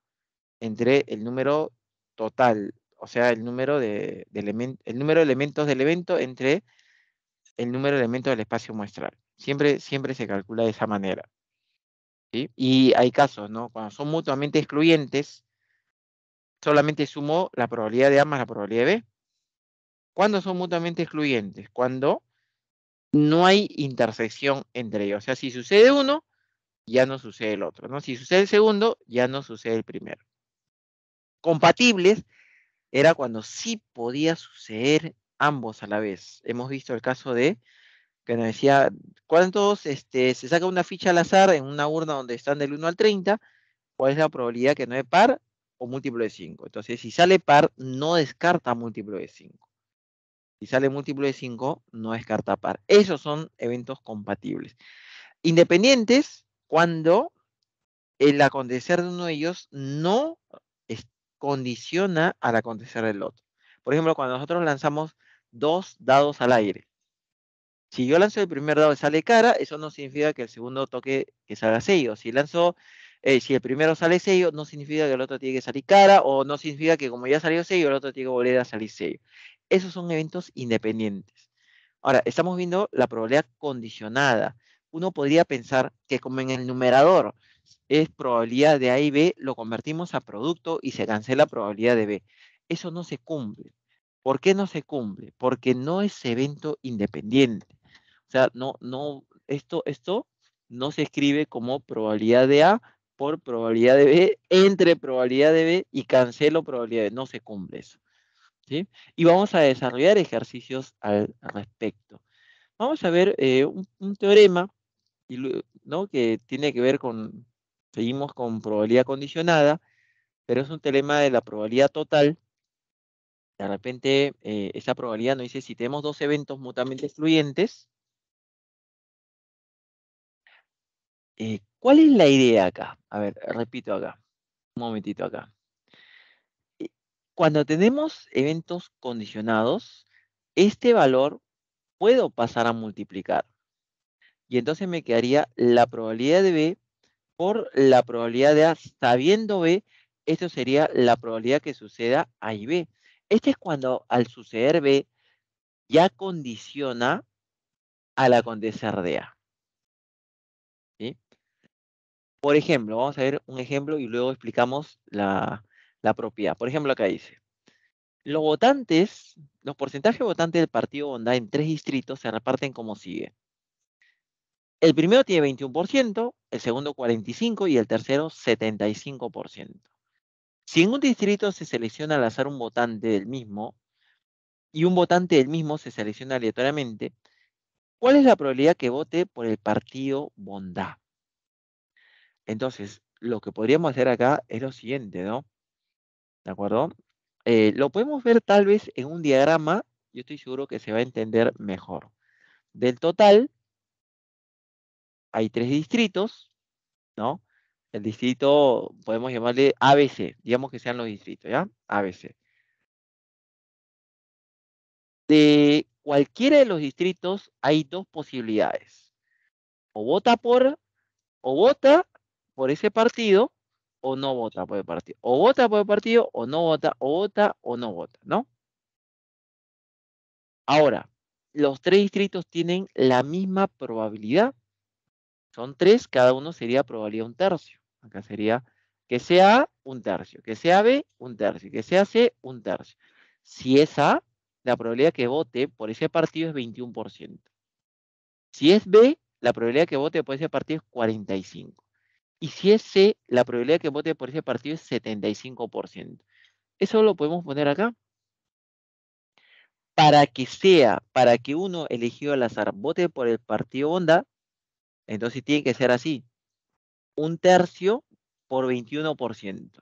entre el número total, o sea, el número de, el número de elementos del evento entre el número de elementos del espacio muestral. Siempre, siempre se calcula de esa manera. Y hay casos, ¿no? Cuando son mutuamente excluyentes, solamente sumo la probabilidad de A más la probabilidad de B. ¿Cuándo son mutuamente excluyentes? Cuando no hay intersección entre ellos. O sea, si sucede uno, ya no sucede el otro. ¿no? Si sucede el segundo, ya no sucede el primero compatibles, era cuando sí podía suceder ambos a la vez. Hemos visto el caso de que nos decía cuántos este, se saca una ficha al azar en una urna donde están del 1 al 30, cuál es la probabilidad que no es par o múltiplo de 5. Entonces, si sale par, no descarta múltiplo de 5. Si sale múltiplo de 5, no descarta par. Esos son eventos compatibles. Independientes cuando el acontecer de uno de ellos no condiciona al acontecer el otro. Por ejemplo, cuando nosotros lanzamos dos dados al aire, si yo lanzo el primer dado y sale cara, eso no significa que el segundo toque que salga sello. Si lanzo, eh, si el primero sale sello, no significa que el otro tiene que salir cara, o no significa que como ya salió sello, el otro tiene que volver a salir sello. Esos son eventos independientes. Ahora, estamos viendo la probabilidad condicionada. Uno podría pensar que como en el numerador, es probabilidad de A y B, lo convertimos a producto y se cancela probabilidad de B. Eso no se cumple. ¿Por qué no se cumple? Porque no es evento independiente. O sea, no, no, esto, esto no se escribe como probabilidad de A por probabilidad de B, entre probabilidad de B y cancelo probabilidad de B. No se cumple eso. Y vamos a desarrollar ejercicios al respecto. Vamos a ver eh, un, teorema ¿no? que tiene que ver con, Seguimos con probabilidad condicionada, pero es un teorema de la probabilidad total. De repente, eh, esa probabilidad nos dice si tenemos dos eventos mutuamente excluyentes. Eh, ¿Cuál es la idea acá? A ver, repito acá. Un momentito acá. Eh, cuando tenemos eventos condicionados, este valor puedo pasar a multiplicar. Y entonces me quedaría la probabilidad de B por la probabilidad de A, sabiendo B, esto sería la probabilidad que suceda A y B. Este es cuando al suceder B ya condiciona al acontecer de A. Por ejemplo, vamos a ver un ejemplo y luego explicamos la, propiedad. Por ejemplo, acá dice, los votantes, los porcentajes votantes del partido Bondad en tres distritos se reparten como sigue. El primero tiene 21%, el segundo 45% y el tercero 75%. Si en un distrito se selecciona al azar un votante del mismo y un votante del mismo se selecciona aleatoriamente, ¿cuál es la probabilidad que vote por el partido Bondad? Entonces, lo que podríamos hacer acá es lo siguiente, ¿no? ¿De acuerdo? Eh, lo podemos ver tal vez en un diagrama, yo estoy seguro que se va a entender mejor. Del total, hay tres distritos, ¿no? El distrito, podemos llamarle ABC, digamos que sean los distritos, ¿ya? ABC. De cualquiera de los distritos hay dos posibilidades. O vota por, o vota por ese partido, o no vota por el partido. O vota por el partido, o no vota, o vota, o no vota, ¿no? Ahora, los tres distritos tienen la misma probabilidad son tres, cada uno sería probabilidad un tercio. Acá sería que sea A, un tercio, que sea B, un tercio, que sea C, un tercio. Si es A, la probabilidad que vote por ese partido es 21%. Si es B, la probabilidad que vote por ese partido es 45%. Y si es C, la probabilidad que vote por ese partido es 75%. Eso lo podemos poner acá. Para que sea, para que uno elegido al azar vote por el partido Onda, entonces tiene que ser así. Un tercio por 21%.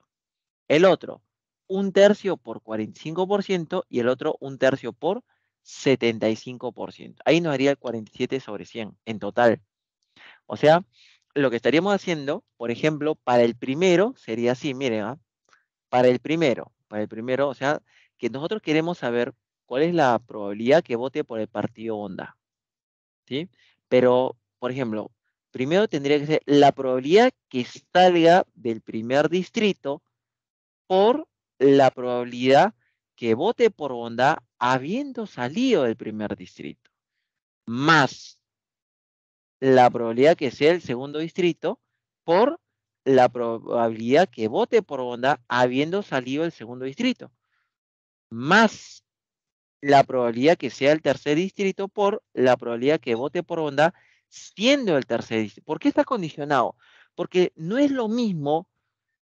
El otro, un tercio por 45% y el otro un tercio por 75%. Ahí nos haría el 47 sobre 100 en total. O sea, lo que estaríamos haciendo, por ejemplo, para el primero sería así, miren, ¿ah? para el primero, para el primero, o sea, que nosotros queremos saber cuál es la probabilidad que vote por el partido Onda. ¿Sí? Pero por ejemplo, primero tendría que ser la probabilidad que salga del primer distrito por la probabilidad que vote por bondad habiendo salido del primer distrito, más la probabilidad que sea el segundo distrito por la probabilidad que vote por bondad habiendo salido del segundo distrito, más la probabilidad que sea el tercer distrito por la probabilidad que vote por bondad siendo el distrito. ¿Por qué está condicionado? Porque no es lo mismo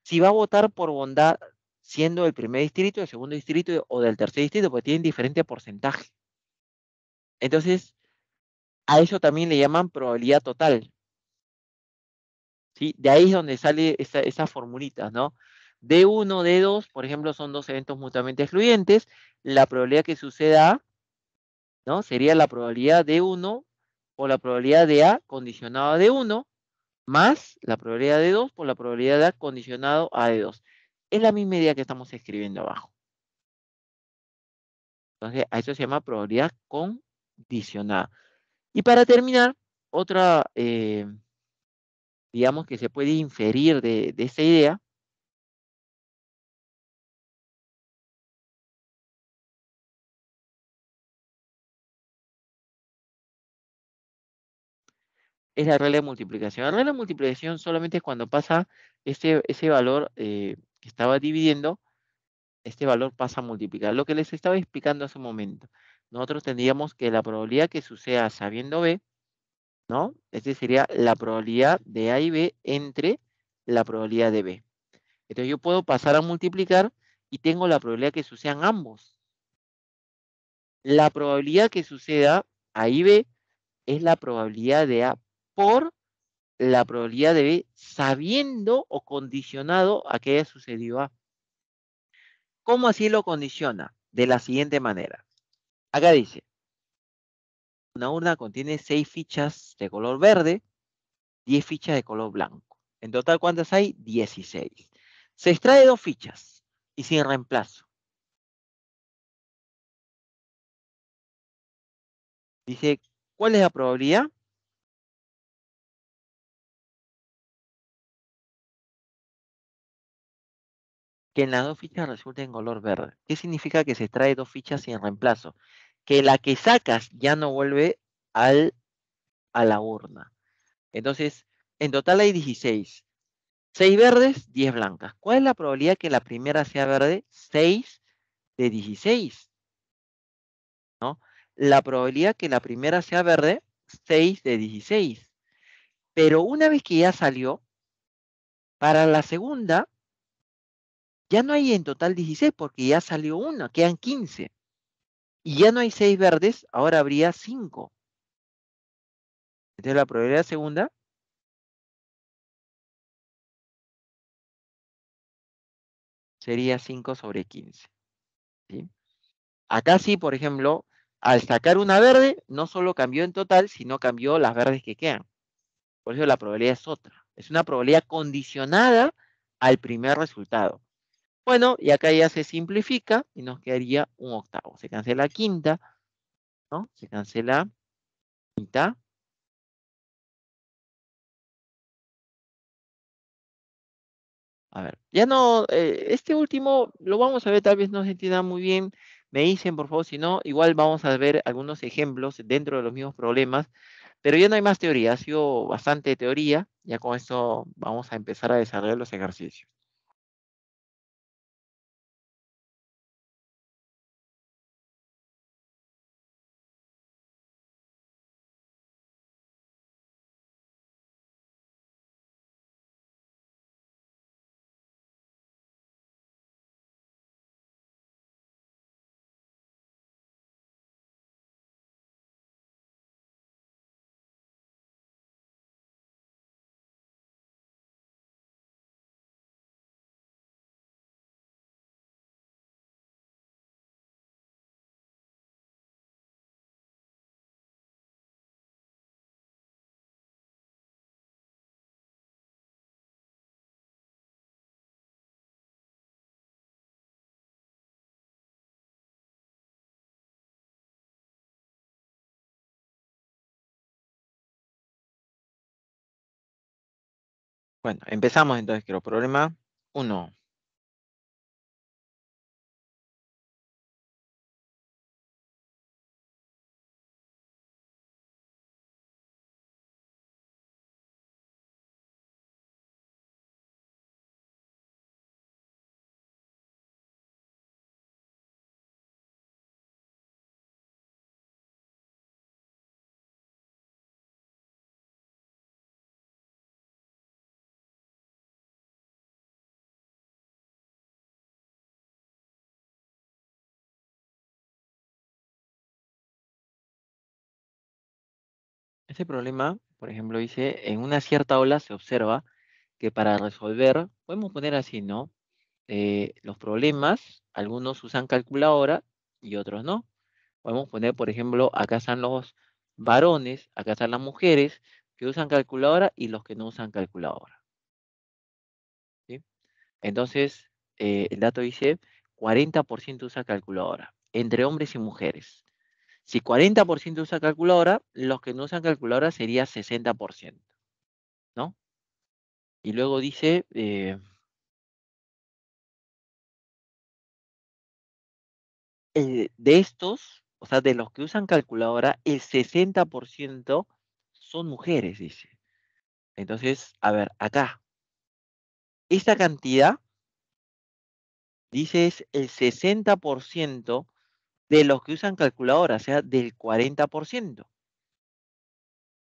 si va a votar por bondad siendo el primer distrito, el segundo distrito o del tercer distrito, porque tienen diferente porcentaje. Entonces, a eso también le llaman probabilidad total. ¿Sí? De ahí es donde sale esa, esa formulita ¿no? D1, D2, por ejemplo, son dos eventos mutuamente excluyentes. La probabilidad que suceda, ¿no? Sería la probabilidad de 1 por la probabilidad de A condicionado a de 1 más la probabilidad de 2 por la probabilidad de A condicionado a de 2. Es la misma idea que estamos escribiendo abajo. Entonces, a eso se llama probabilidad condicionada. Y para terminar, otra, eh, digamos que se puede inferir de, de esta idea, es la regla de multiplicación. La regla de multiplicación solamente es cuando pasa ese, ese valor eh, que estaba dividiendo, este valor pasa a multiplicar. Lo que les estaba explicando hace un momento. Nosotros tendríamos que la probabilidad que suceda sabiendo B, ¿no? Este sería la probabilidad de A y B entre la probabilidad de B. Entonces yo puedo pasar a multiplicar y tengo la probabilidad que sucedan ambos. La probabilidad que suceda A y B es la probabilidad de A por la probabilidad de B sabiendo o condicionado a que haya sucedido A. ¿Cómo así lo condiciona? De la siguiente manera. Acá dice, una urna contiene seis fichas de color verde, diez fichas de color blanco. En total, ¿cuántas hay? dieciséis Se extrae dos fichas y sin reemplazo. Dice, ¿cuál es la probabilidad? que en las dos fichas en color verde. ¿Qué significa que se extrae dos fichas sin reemplazo? Que la que sacas ya no vuelve a la urna. Entonces, en total hay 16. 6 verdes, 10 blancas. ¿Cuál es la probabilidad que la primera sea verde? 6 de 16. ¿No? La probabilidad que la primera sea verde, 6 de 16. Pero una vez que ya salió, para la segunda ya no hay en total 16 porque ya salió uno, quedan 15. Y ya no hay 6 verdes, ahora habría 5. Entonces la probabilidad segunda sería 5 sobre 15. Acá sí, por ejemplo, al sacar una verde, no solo cambió en total, sino cambió las verdes que quedan. Por eso la probabilidad es otra. Es una probabilidad condicionada al primer resultado. Bueno, y acá ya se simplifica y nos quedaría un octavo. Se cancela quinta, ¿no? Se cancela quinta. A ver, ya no, eh, este último lo vamos a ver, tal vez no se entienda muy bien. Me dicen, por favor, si no, igual vamos a ver algunos ejemplos dentro de los mismos problemas, pero ya no hay más teoría, ha sido bastante teoría, ya con esto vamos a empezar a desarrollar los ejercicios. Bueno, empezamos entonces, creo. Problema 1. Este problema, por ejemplo, dice, en una cierta ola se observa que para resolver, podemos poner así, ¿no? Eh, los problemas, algunos usan calculadora y otros no. Podemos poner, por ejemplo, acá están los varones, acá están las mujeres que usan calculadora y los que no usan calculadora. Entonces, eh, el dato dice 40% usa calculadora, entre hombres y mujeres. Si 40% usa calculadora, los que no usan calculadora sería 60%, ¿no? Y luego dice... Eh, eh, de estos, o sea, de los que usan calculadora, el 60% son mujeres, dice. Entonces, a ver, acá. Esta cantidad, dice, es el 60% de los que usan calculadora, o sea, del 40%.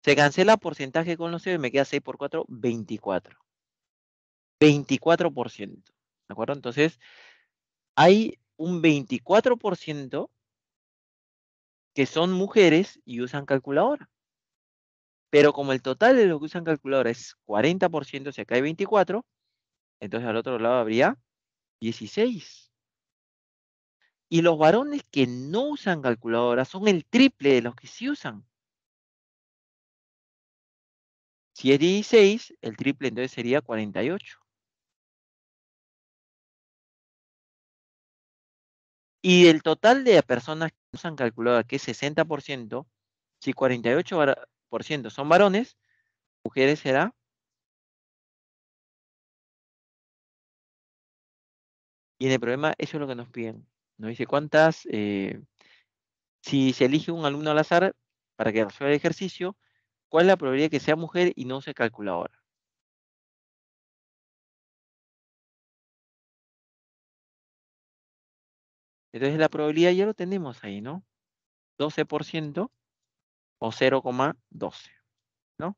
Se cancela porcentaje con los C y me queda 6 por 4, 24. 24%. ¿De acuerdo? Entonces, hay un 24% que son mujeres y usan calculadora. Pero como el total de los que usan calculadora es 40%, si acá hay 24, entonces al otro lado habría 16. Y los varones que no usan calculadora son el triple de los que sí usan. Si es 16, el triple entonces sería 48. Y el total de personas que usan calculadora, que es 60%, si 48% son varones, mujeres será Y en el problema, eso es lo que nos piden. No dice cuántas, eh, si se elige un alumno al azar para que resuelva el ejercicio, ¿cuál es la probabilidad de que sea mujer y no sea calculadora? Entonces la probabilidad ya lo tenemos ahí, ¿no? 12% o 0,12, ¿no?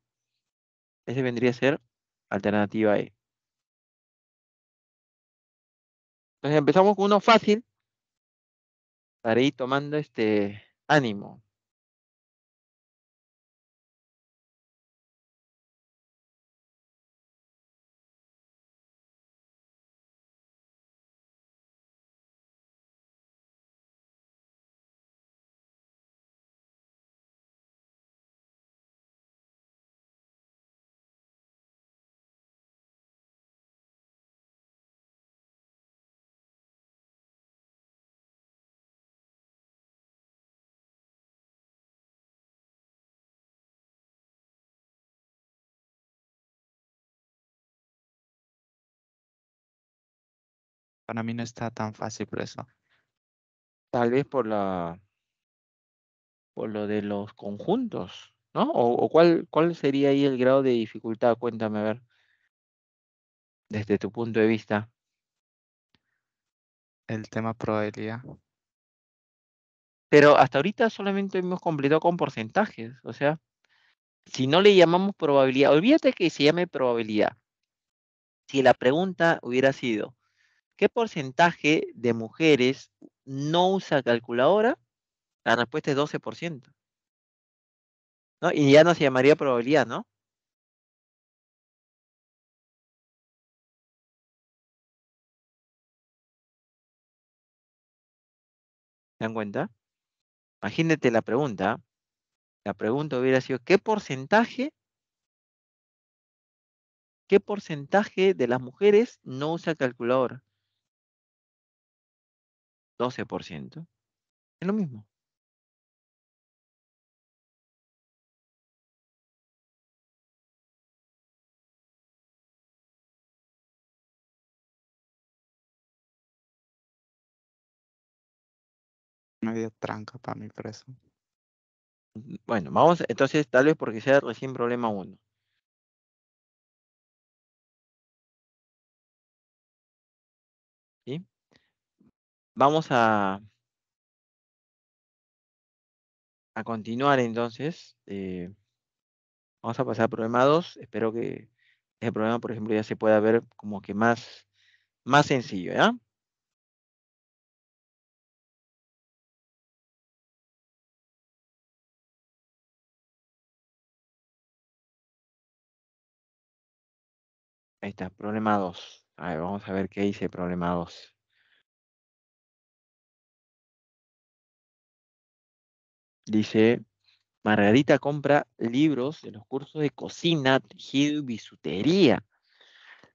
Ese vendría a ser alternativa E. Entonces empezamos con uno fácil para ir tomando este ánimo. para mí no está tan fácil por eso. Tal vez por la por lo de los conjuntos, ¿no? O, cuál, cuál sería ahí el grado de dificultad, cuéntame a ver, desde tu punto de vista. El tema probabilidad. Pero hasta ahorita solamente hemos completado con porcentajes, o sea, si no le llamamos probabilidad, olvídate que se llame probabilidad. Si la pregunta hubiera sido, ¿Qué porcentaje de mujeres no usa calculadora? La respuesta es 12%. Y ya no se llamaría probabilidad, ¿no? ¿Se dan cuenta? Imagínate la pregunta. La pregunta hubiera sido, ¿qué porcentaje? ¿Qué porcentaje de las mujeres no usa calculadora? 12%, es lo mismo. Medio tranca para mi preso. Bueno, vamos, entonces tal vez porque sea recién problema uno Vamos a, a continuar entonces. Eh, vamos a pasar a problema 2. Espero que el este problema, por ejemplo, ya se pueda ver como que más, más sencillo, ¿ya? Ahí está, problema 2. A ver, vamos a ver qué dice problema 2. Dice, Margarita compra libros de los cursos de cocina, tejido y bisutería.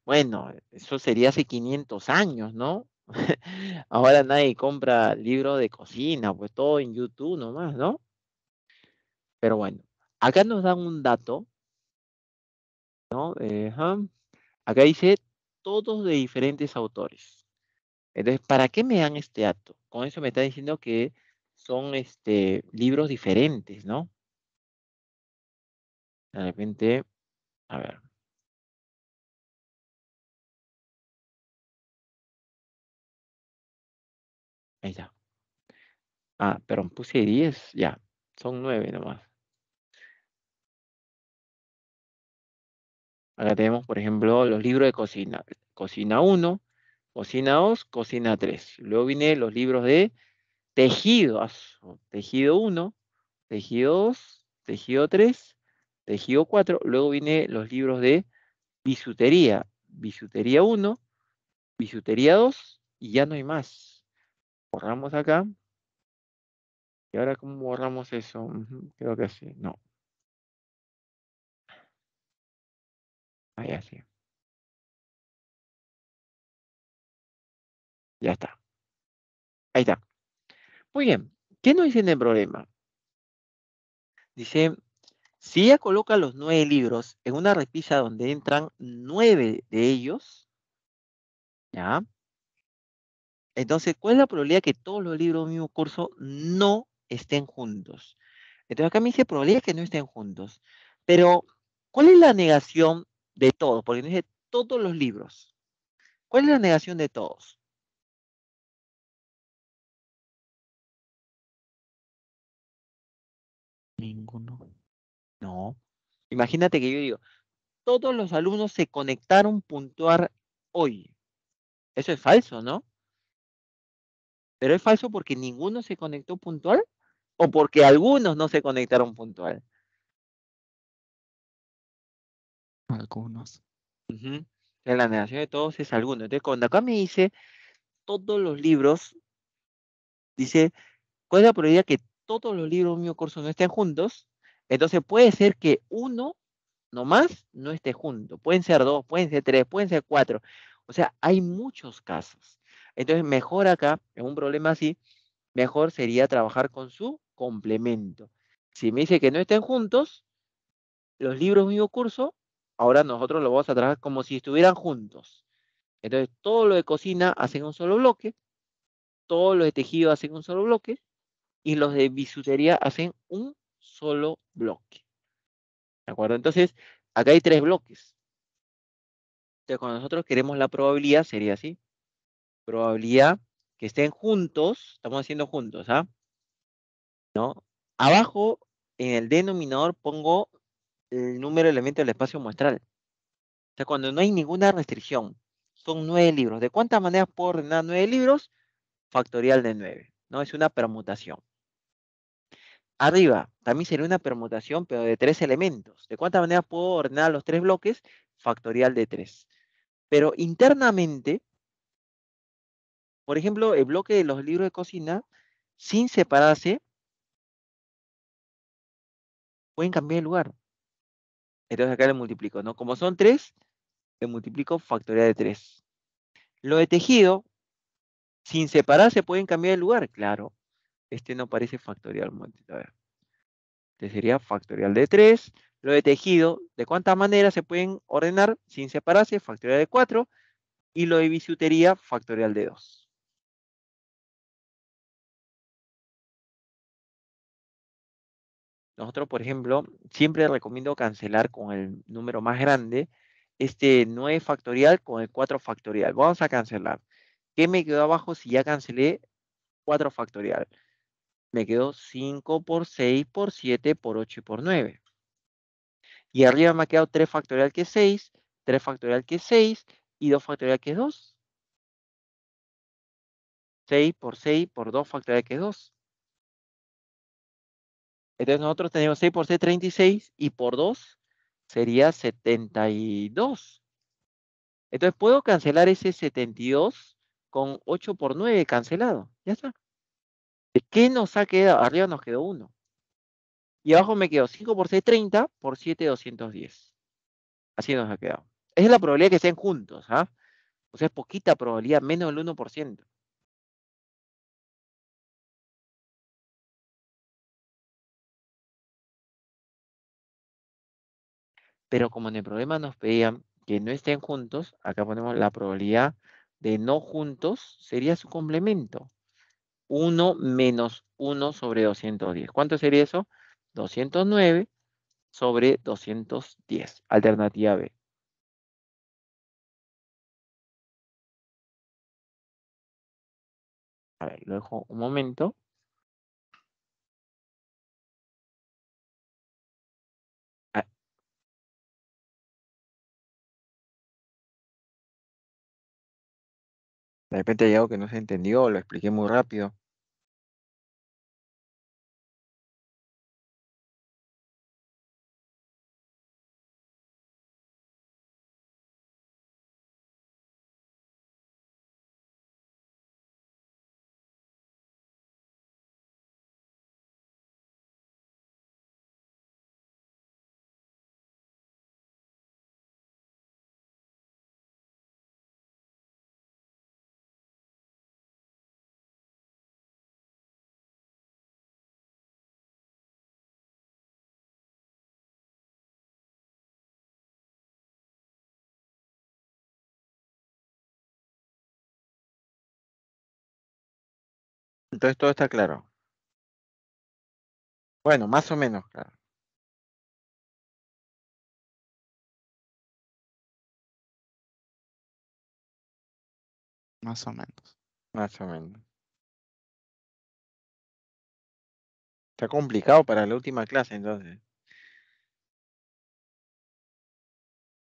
Bueno, eso sería hace 500 años, ¿no? [laughs] Ahora nadie compra libros de cocina, pues todo en YouTube nomás, ¿no? Pero bueno, acá nos dan un dato, ¿no? Eh, acá dice todos de diferentes autores. Entonces, ¿para qué me dan este dato? Con eso me está diciendo que son este, libros diferentes, ¿no? De repente, a ver. Ahí está. Ah, perdón, puse 10, ya, son 9 nomás. Acá tenemos, por ejemplo, los libros de cocina. Cocina 1, cocina 2, cocina 3. Luego vine los libros de tejidos, tejido 1, tejido 2, tejido 3, tejido 4, luego vienen los libros de bisutería, bisutería 1, bisutería 2 y ya no hay más. Borramos acá. ¿Y ahora cómo borramos eso? Creo que así, no. Ahí así. Ya está. Ahí está. Muy bien, ¿qué nos en el problema? Dice, si ella coloca los nueve libros en una repisa donde entran nueve de ellos, ¿ya? Entonces, ¿cuál es la probabilidad que todos los libros del mismo curso no estén juntos? Entonces, acá me dice probabilidad que no estén juntos. Pero, ¿cuál es la negación de todos? Porque dice todos los libros. ¿Cuál es la negación de todos? Ninguno. No. Imagínate que yo digo, todos los alumnos se conectaron puntual hoy. Eso es falso, ¿no? Pero es falso porque ninguno se conectó puntual o porque algunos no se conectaron puntual. Algunos. la negación de todos es alguno. Entonces, cuando acá me dice todos los libros, dice, ¿cuál es la probabilidad que todos los libros mi curso no estén juntos, entonces puede ser que uno nomás no esté junto. Pueden ser dos, pueden ser tres, pueden ser cuatro. O sea, hay muchos casos. Entonces, mejor acá, en un problema así, mejor sería trabajar con su complemento. Si me dice que no estén juntos, los libros mismo curso, ahora nosotros lo vamos a trabajar como si estuvieran juntos. Entonces, todo lo de cocina hacen un solo bloque, todo lo de tejido hacen un solo bloque, y los de bisutería hacen un solo bloque. ¿De acuerdo? Entonces, acá hay tres bloques. Entonces, cuando nosotros queremos la probabilidad, sería así. Probabilidad que estén juntos, estamos haciendo juntos, ¿ah? ¿No? Abajo, en el denominador, pongo el número de elementos del espacio muestral. O sea, cuando no hay ninguna restricción, son nueve libros. ¿De cuántas maneras puedo ordenar nueve libros? Factorial de nueve. ¿no? Es una permutación. Arriba, también sería una permutación, pero de tres elementos. ¿De cuánta manera puedo ordenar los tres bloques? Factorial de tres. Pero internamente, por ejemplo, el bloque de los libros de cocina, sin separarse, pueden cambiar de lugar. Entonces acá le multiplico, ¿no? Como son tres, le multiplico factorial de tres. Lo de tejido, sin separarse, pueden cambiar de lugar, claro este no parece factorial. Un momentito, a Este sería factorial de 3. Lo de tejido, ¿de cuántas maneras se pueden ordenar sin separarse? Factorial de 4. Y lo de bisutería, factorial de 2. Nosotros, por ejemplo, siempre recomiendo cancelar con el número más grande este 9 factorial con el 4 factorial. Vamos a cancelar. ¿Qué me quedó abajo si ya cancelé 4 factorial? me quedó 5 por 6 por 7 por 8 y por 9. Y arriba me ha quedado 3 factorial que es 6, 3 factorial que es 6 y 2 factorial que es 2. 6 por 6 por 2 factorial que es 2. Entonces nosotros tenemos 6 por 6, 36 y por 2 sería 72. Entonces puedo cancelar ese 72 con 8 por 9 cancelado. Ya está. ¿De qué nos ha quedado? Arriba nos quedó 1. Y abajo me quedó 5 por 6, 30, por 7, 210. Así nos ha quedado. Esa es la probabilidad de que estén juntos, ¿ah? O sea, es poquita probabilidad, menos del 1%. Pero como en el problema nos pedían que no estén juntos, acá ponemos la probabilidad de no juntos, sería su complemento. 1 menos 1 sobre 210. ¿Cuánto sería eso? 209 sobre 210. Alternativa B. A ver, lo dejo un momento. De repente hay algo que no se entendió, lo expliqué muy rápido. Entonces todo está claro. Bueno, más o menos claro. Más o menos. Más o menos. Está complicado para la última clase entonces.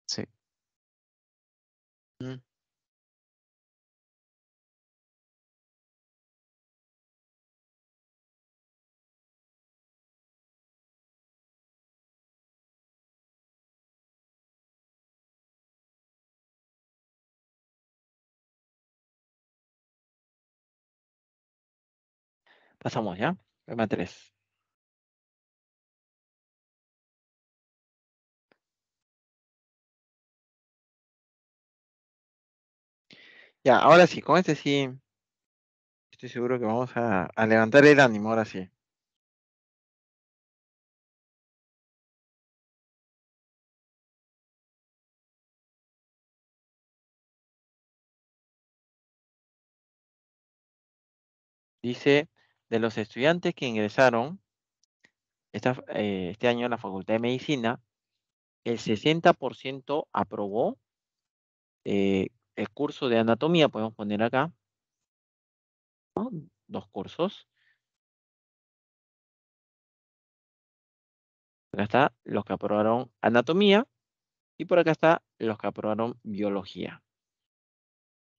Sí. Mm. Pasamos, ¿ya? tema tres Ya, ahora sí, con este sí. Estoy seguro que vamos a levantar el ánimo, ahora sí. Dice de los estudiantes que ingresaron eh, este año a la Facultad de Medicina, el 60% aprobó eh, el curso de anatomía, podemos poner acá, dos cursos. Acá está los que aprobaron anatomía y por acá está los que aprobaron biología.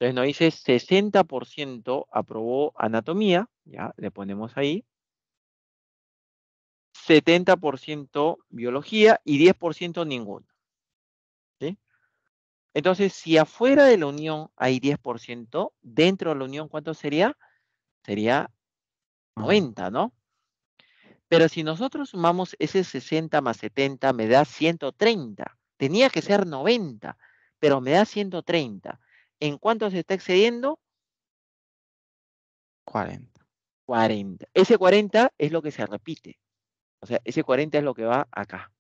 Entonces nos dice 60% aprobó anatomía, ya le ponemos ahí. 70% biología y 10% ninguno. Entonces, si afuera de la unión hay 10%, dentro de la unión, ¿cuánto sería? Sería 90, ¿no? Pero si nosotros sumamos ese 60 más 70, me da 130. Tenía que ser 90, pero me da 130. ¿En cuánto se está excediendo? 40. 40. Ese 40 es lo que se repite. O sea, ese 40 es lo que va acá.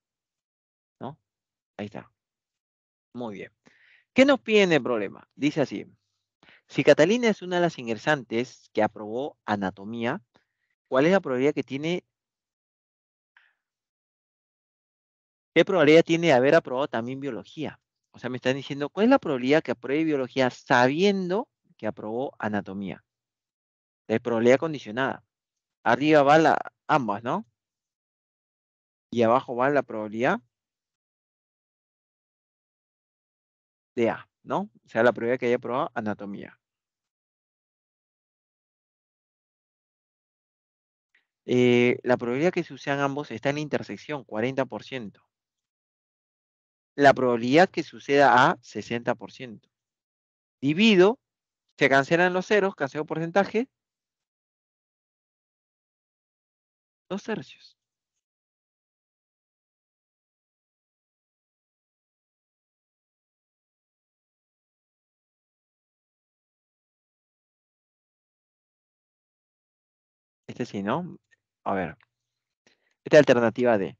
¿No? Ahí está. Muy bien. ¿Qué nos piden el problema? Dice así. Si Catalina es una de las ingresantes que aprobó anatomía, ¿cuál es la probabilidad que tiene? ¿Qué probabilidad tiene de haber aprobado también biología? O sea, me están diciendo, ¿cuál es la probabilidad que apruebe biología sabiendo que aprobó anatomía? Es probabilidad condicionada. Arriba va la, ambas, ¿no? Y abajo va la probabilidad de A, ¿no? O sea, la probabilidad que haya aprobado anatomía. Eh, la probabilidad que se usan ambos está en la intersección, 40% la probabilidad que suceda a 60%. Divido, se cancelan los ceros, cancelo porcentaje, dos tercios. Este sí, ¿no? A ver. Esta es alternativa de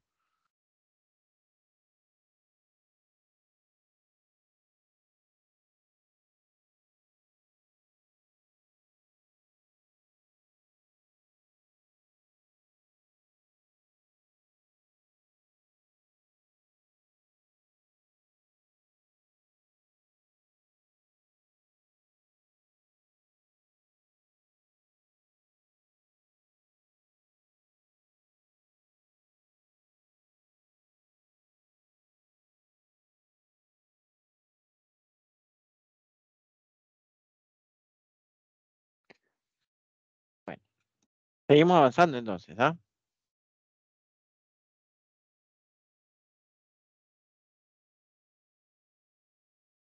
Seguimos avanzando entonces, ¿ah?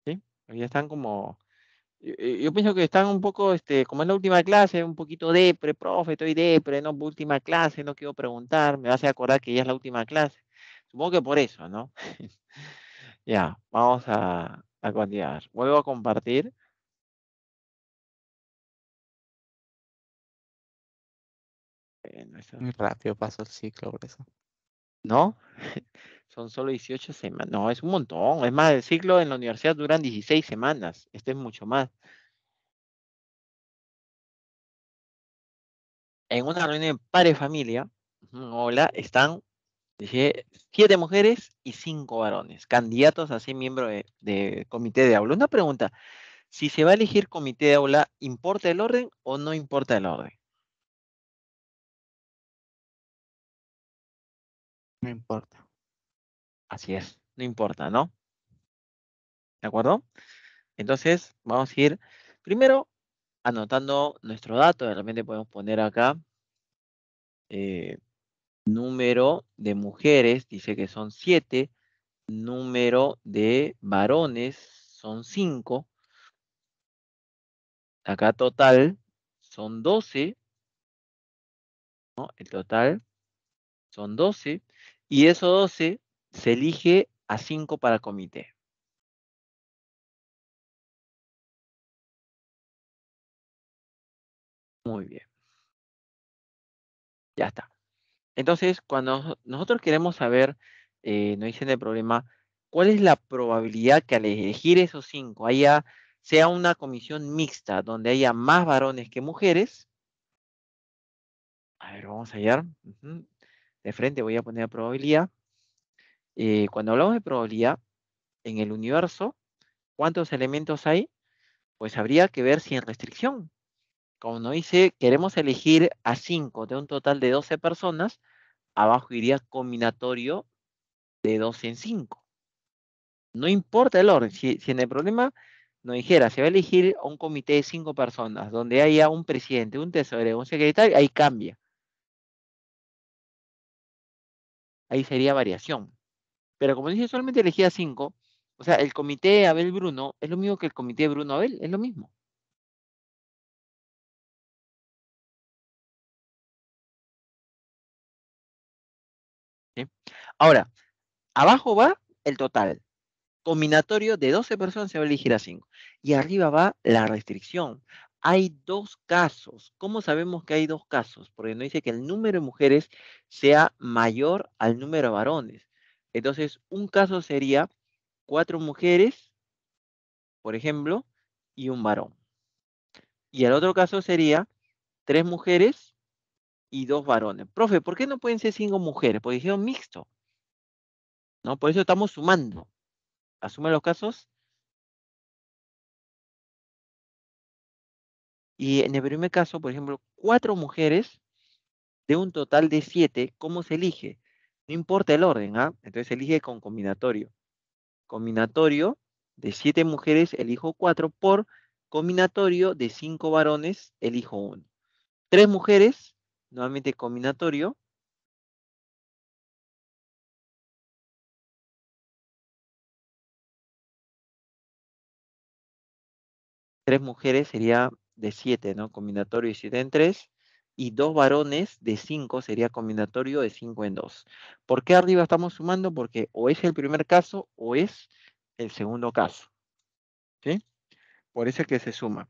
Sí, ya están como yo, pienso que están un poco este como en la última clase un poquito depre profe estoy depre no última clase no quiero preguntar me hace acordar que ya es la última clase supongo que por eso no [laughs] ya vamos a, a continuar vuelvo a compartir muy rápido pasó el ciclo por eso. ¿No? [laughs] Son solo 18 semanas. No, es un montón. Es más, el ciclo en la universidad duran 16 semanas. Este es mucho más. En una reunión de padre familia, hola, están, dije, siete mujeres y cinco varones, candidatos a ser miembro del de comité de aula. Una pregunta, si se va a elegir comité de aula, ¿importa el orden o no importa el orden? No importa. Así es, no importa, ¿no? ¿De acuerdo? Entonces, vamos a ir primero anotando nuestro dato. De repente podemos poner acá eh, número de mujeres, dice que son siete. Número de varones son cinco. Acá total son 12. ¿no? El total son doce. Y esos 12, se elige a 5 para comité. Muy bien. Ya está. Entonces, cuando nosotros queremos saber, eh, nos dicen el problema, ¿cuál es la probabilidad que al elegir esos cinco haya, sea una comisión mixta, donde haya más varones que mujeres? A ver, vamos a hallar de frente voy a poner probabilidad. Eh, cuando hablamos de probabilidad, en el universo, ¿cuántos elementos hay? Pues habría que ver si sin restricción. Como nos dice, queremos elegir a cinco de un total de 12 personas, abajo iría combinatorio de 12 en 5. No importa el orden. Si, si en el problema nos dijera, se va a elegir un comité de 5 personas, donde haya un presidente, un tesorero, un secretario, ahí cambia. ahí sería variación. Pero como dije, solamente elegía cinco. O sea, el comité Abel Bruno es lo mismo que el comité Bruno Abel, es lo mismo. Ahora, abajo va el total. Combinatorio de 12 personas se va a elegir a 5. Y arriba va la restricción hay dos casos. ¿Cómo sabemos que hay dos casos? Porque no dice que el número de mujeres sea mayor al número de varones. Entonces, un caso sería cuatro mujeres, por ejemplo, y un varón. Y el otro caso sería tres mujeres y dos varones. Profe, ¿por qué no pueden ser cinco mujeres? Porque dijeron mixto. ¿No? Por eso estamos sumando. Asume los casos Y en el primer caso, por ejemplo, cuatro mujeres de un total de siete, ¿cómo se elige? No importa el orden, ¿ah? Entonces se elige con combinatorio. Combinatorio de siete mujeres, elijo cuatro. Por combinatorio de cinco varones, elijo uno. Tres mujeres, nuevamente combinatorio. Tres mujeres sería de 7, ¿no? Combinatorio de 7 en 3. Y dos varones de 5 sería combinatorio de 5 en 2. ¿Por qué arriba estamos sumando? Porque o es el primer caso o es el segundo caso. ¿Sí? Por eso es que se suma.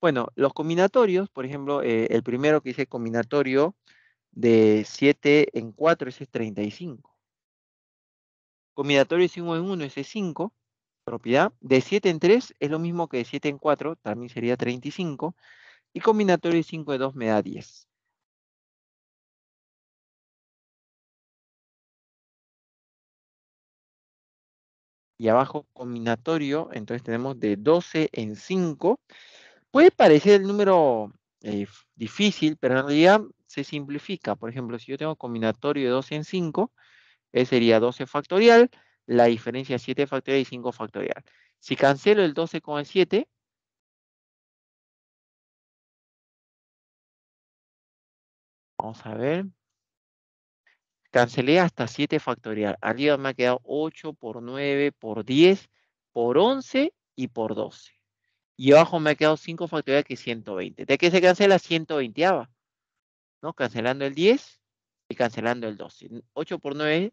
Bueno, los combinatorios, por ejemplo, eh, el primero que dice combinatorio de 7 en 4, ese es 35. Combinatorio de 5 en 1, ese es 5 propiedad. De 7 en 3 es lo mismo que de 7 en 4, también sería 35. Y combinatorio de 5 de 2 me da 10. Y abajo combinatorio, entonces tenemos de 12 en 5. Puede parecer el número eh, difícil, pero en realidad se simplifica. Por ejemplo, si yo tengo combinatorio de 12 en 5, eh, sería 12 factorial la diferencia 7 factorial y 5 factorial. Si cancelo el 12 con el 7. vamos a ver, cancelé hasta 7 factorial. Arriba me ha quedado 8 por 9 por 10 por 11 y por 12. Y abajo me ha quedado 5 factorial que es 120. ¿De qué se cancela? 120 ¿no? Cancelando el 10 y cancelando el 12. 8 por 9 es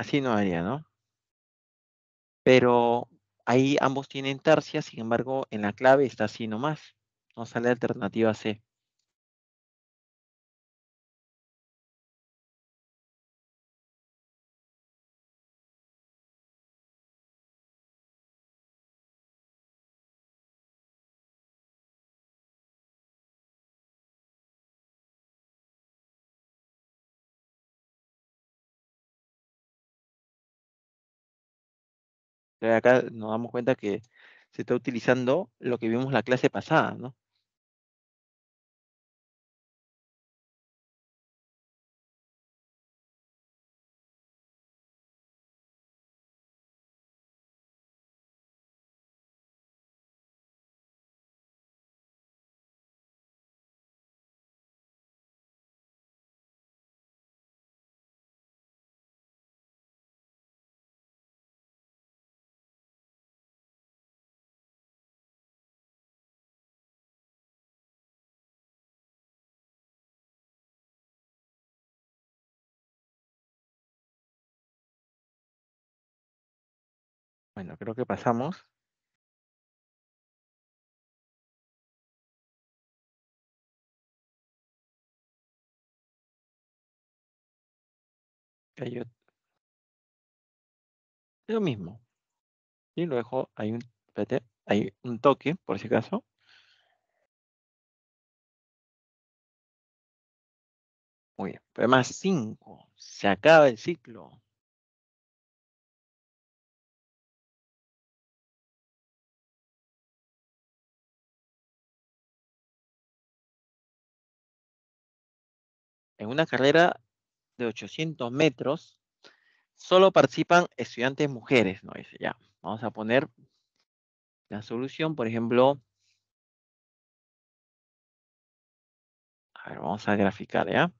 así no haría, ¿no? Pero ahí ambos tienen tercia, sin embargo, en la clave está así nomás, no sale alternativa C. Acá nos damos cuenta que se está utilizando lo que vimos la clase pasada, ¿no? Bueno, creo que pasamos. Lo mismo. Y luego hay un, hay un toque, por si acaso. Muy bien. más 5. Se acaba el ciclo. en una carrera de 800 metros, solo participan estudiantes mujeres, ¿no? Dice, ya, vamos a poner la solución, por ejemplo, a ver, vamos a graficar, ¿ya?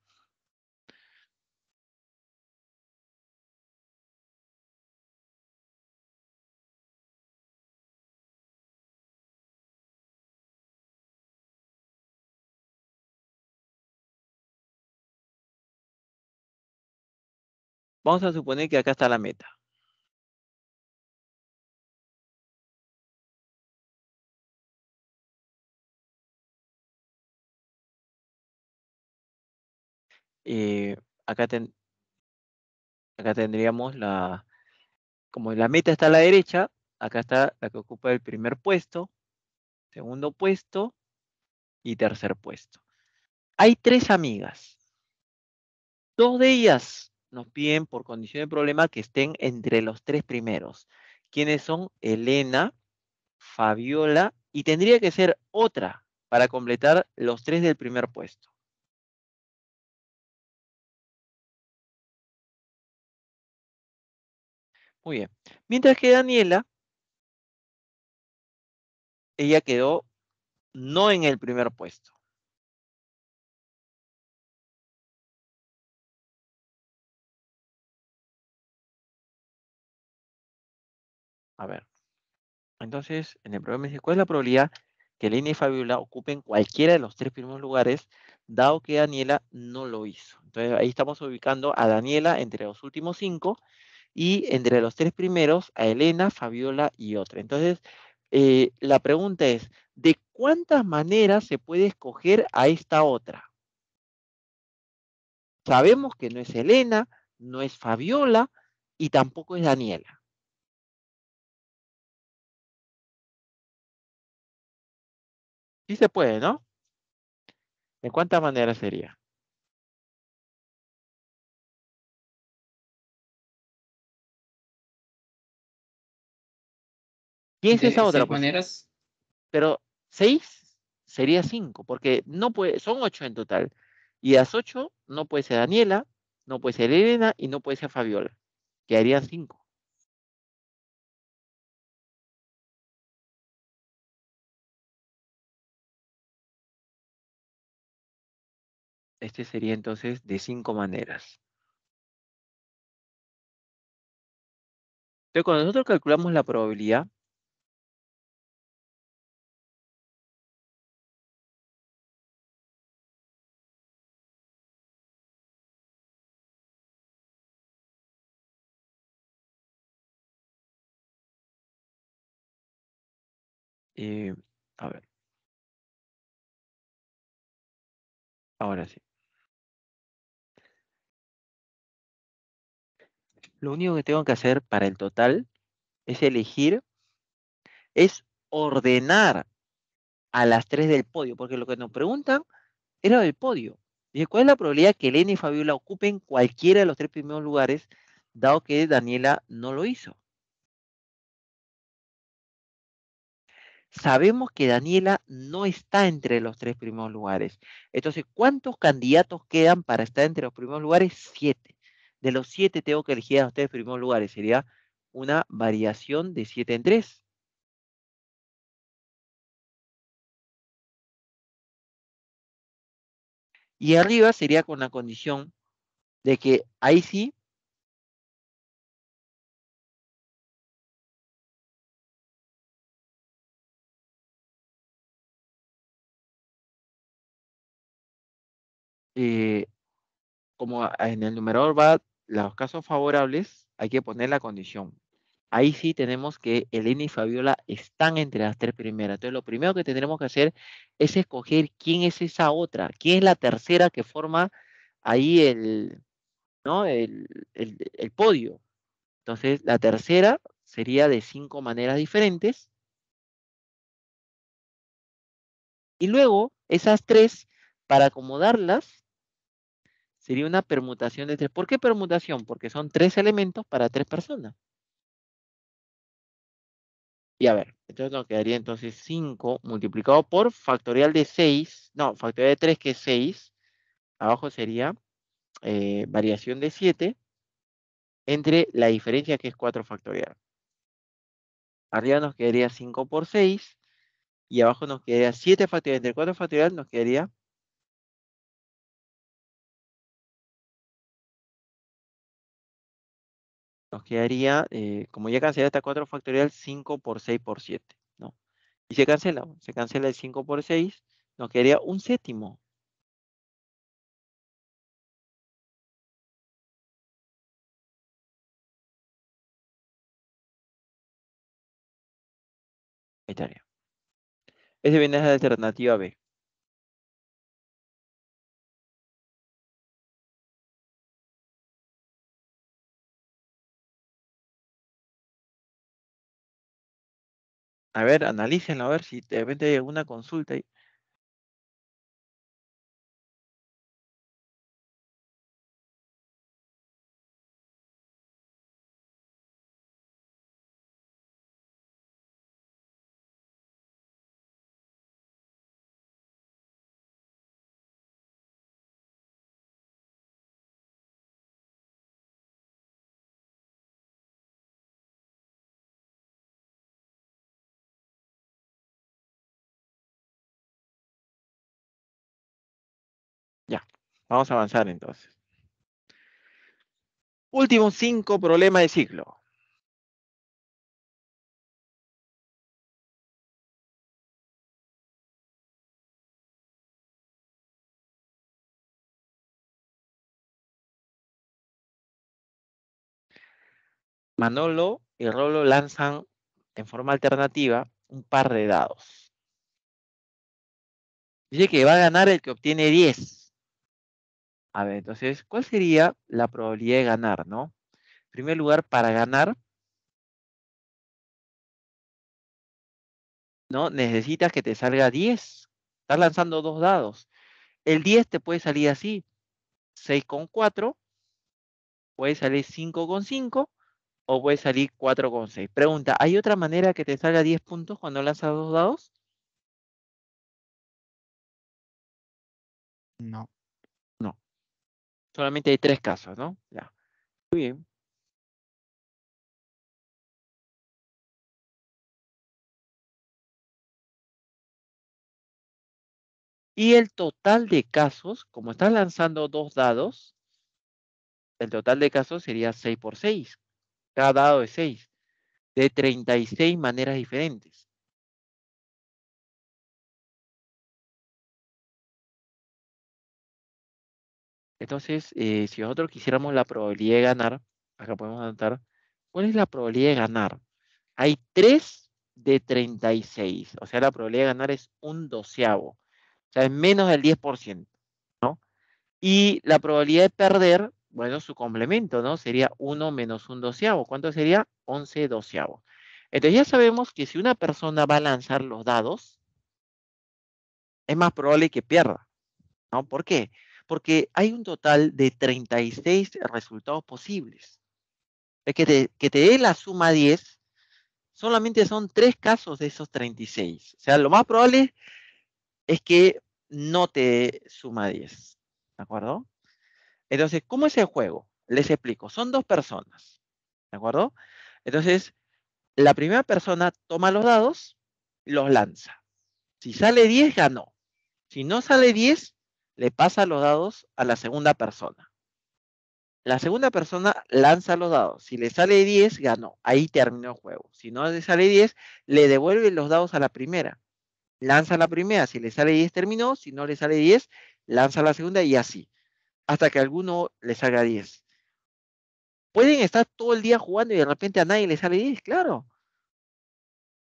Vamos a suponer que acá está la meta. Eh, acá, acá tendríamos la, como la meta está a la derecha, acá está la que ocupa el primer puesto, segundo puesto y tercer puesto. Hay tres amigas. Dos de ellas nos piden por condición de problema que estén entre los tres primeros. ¿Quiénes son? Elena, Fabiola y tendría que ser otra para completar los tres del primer puesto. Muy bien. Mientras que Daniela, ella quedó no en el primer puesto. A ver. Entonces, en el problema dice, ¿cuál es la probabilidad que Elena y Fabiola ocupen cualquiera de los tres primeros lugares, dado que Daniela no lo hizo? Entonces, ahí estamos ubicando a Daniela entre los últimos cinco y entre los tres primeros a Elena, Fabiola y otra. Entonces, eh, la pregunta es, ¿de cuántas maneras se puede escoger a esta otra? Sabemos que no es Elena, no es Fabiola y tampoco es Daniela. Sí se puede, ¿no? ¿De cuántas maneras sería? ¿Quién es esa otra? maneras. Pero seis sería cinco, porque no puede, son ocho en total. Y las ocho no puede ser Daniela, no puede ser Elena y no puede ser Fabiola. Que Quedarían cinco. Este sería entonces de cinco maneras. Entonces, cuando nosotros calculamos la probabilidad, Eh, a ver. Ahora sí. Lo único que tengo que hacer para el total es elegir, es ordenar a las tres del podio, porque lo que nos preguntan era del podio. Dice, ¿cuál es la probabilidad que Elena y Fabiola ocupen cualquiera de los tres primeros lugares, dado que Daniela no lo hizo? Sabemos que Daniela no está entre los tres primeros lugares. Entonces, ¿cuántos candidatos quedan para estar entre los primeros lugares? Siete de los siete tengo que elegir a ustedes primeros lugares. Sería una variación de siete en tres Y arriba sería con la condición de que ahí sí eh, como en el numerador va los casos favorables hay que poner la condición. Ahí sí tenemos que Elena y Fabiola están entre las tres primeras. Entonces, lo primero que tendremos que hacer es escoger quién es esa otra, quién es la tercera que forma ahí el, el podio. Entonces, la tercera sería de cinco maneras diferentes. Y luego, esas tres, para acomodarlas, Sería una permutación de 3. ¿Por qué permutación? Porque son 3 elementos para 3 personas. Y a ver, entonces nos quedaría entonces 5 multiplicado por factorial de 6. No, factorial de 3 que es 6. Abajo sería eh, variación de 7 entre la diferencia que es 4 factorial. Arriba nos quedaría 5 por 6 y abajo nos quedaría 7 factorial. Entre 4 factorial nos quedaría nos quedaría, eh, como ya cancelé hasta 4 factorial, 5 por 6 por 7, ¿no? Y se cancela, se cancela el 5 por 6, nos quedaría un séptimo. Ahí Ese viene de la alternativa B. a ver, analícenlo, a ver si de repente hay alguna consulta y Vamos a avanzar entonces. Último cinco problema de ciclo. Manolo y Rolo lanzan en forma alternativa un par de dados. Dice que va a ganar el que obtiene diez. A ver, entonces, ¿cuál sería la probabilidad de ganar, no? En primer lugar, para ganar, ¿no? Necesitas que te salga 10. Estás lanzando dos dados. El 10 te puede salir así, 6 con 4. puede salir 5 con 5. o puede salir 4 con 6. Pregunta, ¿hay otra manera que te salga 10 puntos cuando lanzas dos dados? No. Solamente hay tres casos, ¿no? Ya. Muy bien. Y el total de casos, como están lanzando dos dados, el total de casos sería 6 por 6. Cada dado es 6. De 36 maneras diferentes. Entonces, eh, si nosotros quisiéramos la probabilidad de ganar, acá podemos anotar, ¿cuál es la probabilidad de ganar? Hay 3 de 36, o sea, la probabilidad de ganar es un doceavo, o sea, es menos del 10%, ¿no? Y la probabilidad de perder, bueno, su complemento, ¿no? Sería 1 menos un doceavo, ¿cuánto sería? 11 doceavos. Entonces ya sabemos que si una persona va a lanzar los dados, es más probable que pierda, ¿no? ¿Por qué? porque hay un total de 36 resultados posibles. Es que te, que te dé la suma 10, solamente son tres casos de esos 36. O sea, lo más probable es que no te dé suma 10. ¿De acuerdo? Entonces, ¿cómo es el juego? Les explico. Son dos personas. ¿De acuerdo? Entonces, la primera persona toma los dados, y los lanza. Si sale 10, ganó. Si no sale 10, le pasa los dados a la segunda persona. La segunda persona lanza los dados. Si le sale 10, ganó. Ahí terminó el juego. Si no le sale 10, le devuelve los dados a la primera. Lanza la primera. Si le sale 10, terminó. Si no le sale 10, lanza la segunda y así. Hasta que alguno le salga 10. Pueden estar todo el día jugando y de repente a nadie le sale 10, claro.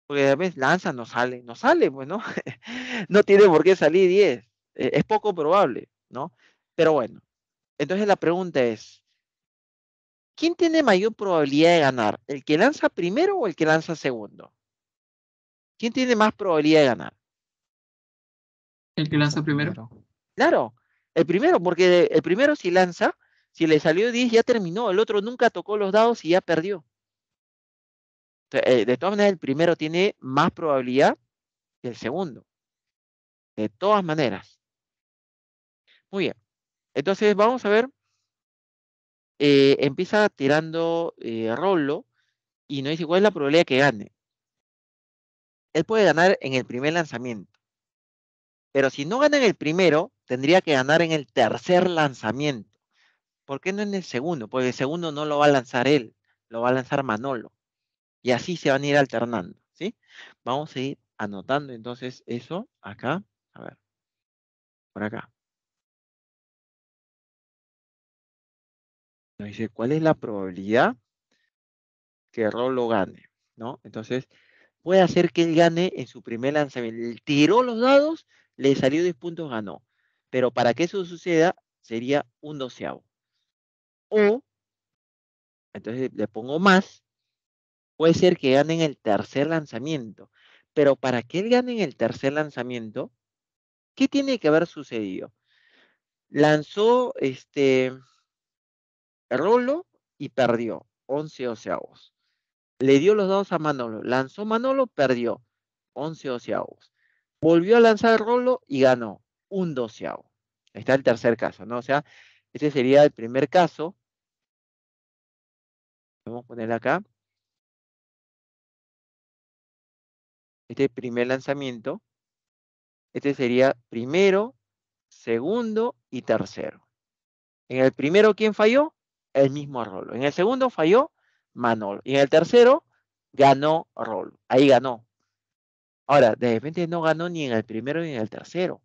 Porque a veces lanza, no sale, no sale, bueno. Pues, [laughs] no tiene por qué salir 10. E-, es poco probable, ¿no? Pero bueno, entonces la pregunta es, ¿quién tiene mayor probabilidad de ganar? ¿El que lanza primero o el que lanza segundo? ¿Quién tiene más probabilidad de ganar? El que lanza primero. Claro, el primero, porque el primero si lanza, si le salió 10 ya terminó, el otro nunca tocó los dados y ya perdió. Eh, de todas maneras, el primero tiene más probabilidad que el segundo. De todas maneras. Entonces vamos a ver. Eh, empieza tirando Rolo eh, Rollo y nos dice cuál es la probabilidad que gane. Él puede ganar en el primer lanzamiento. Pero si no gana en el primero, tendría que ganar en el tercer lanzamiento. ¿Por qué no en el segundo? Porque el segundo no lo va a lanzar él, lo va a lanzar Manolo. Y así se van a ir alternando, ¿sí? Vamos a ir anotando entonces eso acá. A ver, por acá. dice cuál es la probabilidad que Rolo gane, ¿no? Entonces, puede hacer que él gane en su primer lanzamiento. Tiró los dados, le salió 10 puntos, ganó. Pero para que eso suceda, sería un doceavo. O, entonces le pongo más, puede ser que gane en el tercer lanzamiento. Pero para que él gane en el tercer lanzamiento, ¿qué tiene que haber sucedido? Lanzó este Rolo y perdió, 11 oceavos. Le dio los dados a Manolo, lanzó Manolo, perdió, 11 oceados. Volvió a lanzar el Rolo y ganó, un doceavo. Está el tercer caso, ¿no? O sea, este sería el primer caso. Vamos a poner acá. Este primer lanzamiento. Este sería primero, segundo y tercero. En el primero, ¿quién falló? el mismo rol. En el segundo falló Manolo. Y en el tercero ganó Rol. Ahí ganó. Ahora, de repente no ganó ni en el primero ni en el tercero.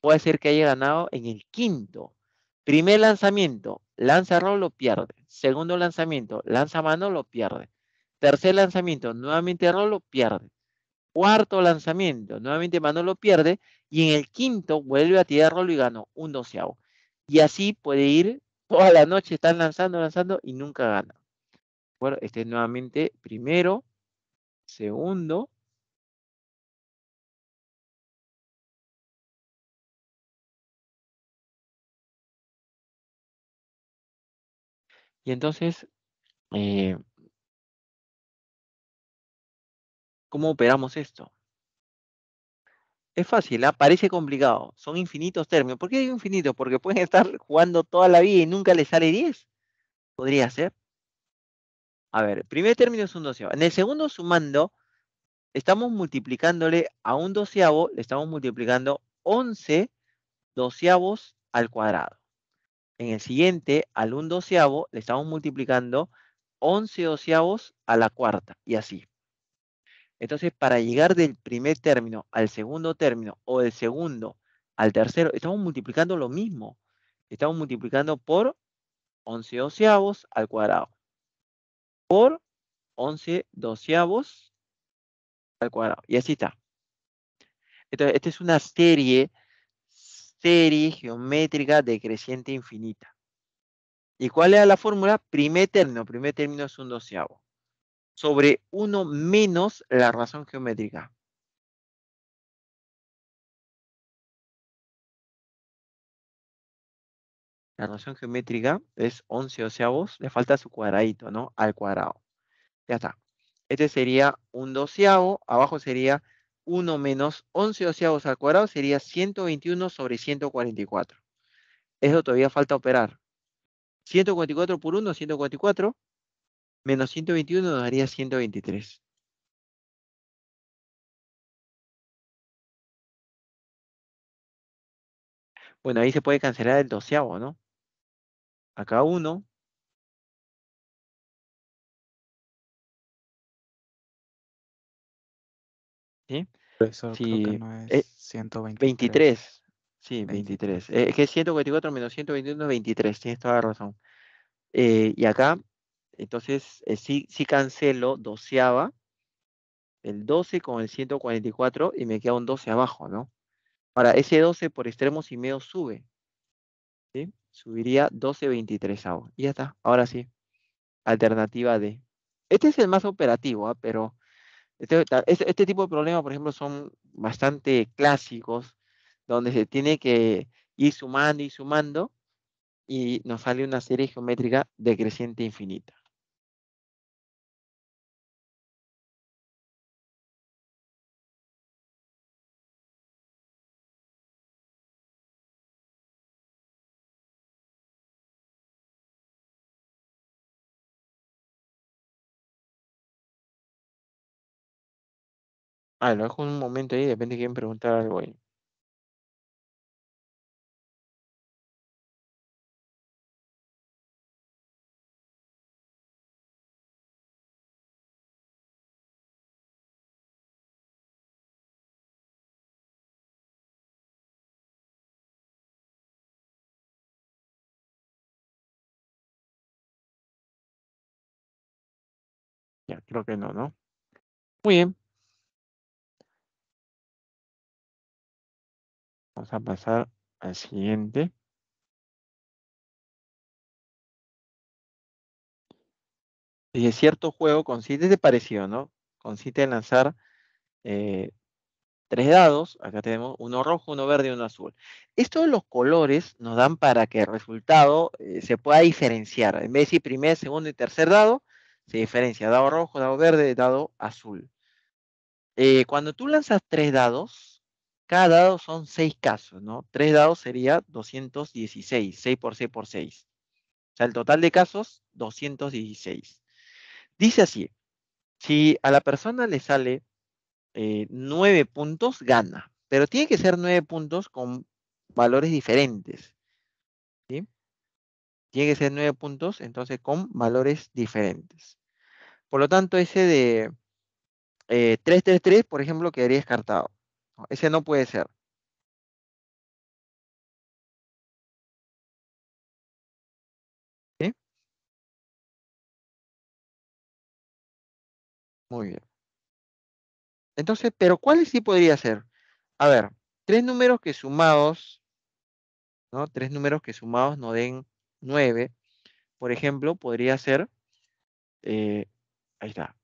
Puede ser que haya ganado en el quinto. Primer lanzamiento, lanza lo pierde. Segundo lanzamiento, lanza Manolo, pierde. Tercer lanzamiento, nuevamente lo pierde. Cuarto lanzamiento, nuevamente Manolo pierde. Y en el quinto vuelve a tirar Rol y ganó un doceavo. Y así puede ir toda la noche están lanzando, lanzando y nunca ganan. Bueno, este es nuevamente primero, segundo. Y entonces, eh, ¿cómo operamos esto? es fácil, ¿ah? parece complicado. Son infinitos términos. ¿Por qué hay infinitos? Porque pueden [laughs] estar jugando toda la vida y nunca les sale 10. Podría ser. A ver, el primer término es un doceavo. En el segundo sumando, estamos multiplicándole a un doceavo, le estamos multiplicando 11 doceavos al cuadrado. En el siguiente, al un doceavo, le estamos multiplicando 11 doceavos a la cuarta, y así. Entonces, para llegar del primer término al segundo término o del segundo al tercero, estamos multiplicando lo mismo. Estamos multiplicando por 11 doceavos al cuadrado. Por 11 doceavos al cuadrado. Y así está. Entonces, esta es una serie, serie geométrica decreciente infinita. ¿Y cuál es la fórmula? Primer término. Primer término es un doceavo sobre 1 menos la razón geométrica. La razón geométrica es 11 doceavos, le falta su cuadradito, ¿no? Al cuadrado. Ya está. Este sería un doceavo, abajo sería 1 menos 11 doceavos al cuadrado, sería 121 sobre 144. Eso todavía falta operar. 144 por 1, 144 menos 121 nos daría 123. Bueno, ahí se puede cancelar el doceavo, ¿no? Acá uno. ¿Sí? Eso sí. no es 123. Eh, 23. Sí, 23. Eh, es que es 144 menos 121 es 23, tienes toda la razón. Eh, y acá entonces, eh, si cancelo, doceaba, el 12 con el 144 y me queda un 12 abajo, ¿no? Para ese 12 por extremos y medio sube. Subiría 12.23 23 Y ya está, ahora sí. Alternativa D. Este es el más operativo, ¿ah? pero este, este, tipo de problemas, por ejemplo, son bastante clásicos, donde se tiene que ir sumando y sumando y nos sale una serie geométrica decreciente infinita. Ah, lo dejo un momento ahí, depende de quién preguntar algo ahí. Ya, creo que no, ¿no? Muy bien. Vamos a pasar al siguiente. Dice, cierto juego consiste de parecido, ¿no? Consiste en lanzar eh, tres dados. Acá tenemos uno rojo, uno verde y uno azul. Estos los colores nos dan para que el resultado eh, se pueda diferenciar. En vez de decir primer, segundo y tercer dado, se diferencia. Dado rojo, dado verde, dado azul. Eh, cuando tú lanzas tres dados, cada dado son seis casos, ¿no? Tres dados sería 216, 6 por 6 por 6. O sea, el total de casos, 216. Dice así, si a la persona le sale eh, nueve 9 puntos, gana. Pero tiene que ser nueve puntos con valores diferentes. Tiene que ser nueve puntos, entonces, con valores diferentes. Por lo tanto, ese de 333, eh, por ejemplo, quedaría descartado ese no puede ser. Muy bien. Entonces, pero ¿cuáles sí podría ser? A ver, tres números que sumados, ¿no? Tres números que sumados nos den nueve. Por ejemplo, podría ser, eh, ahí está.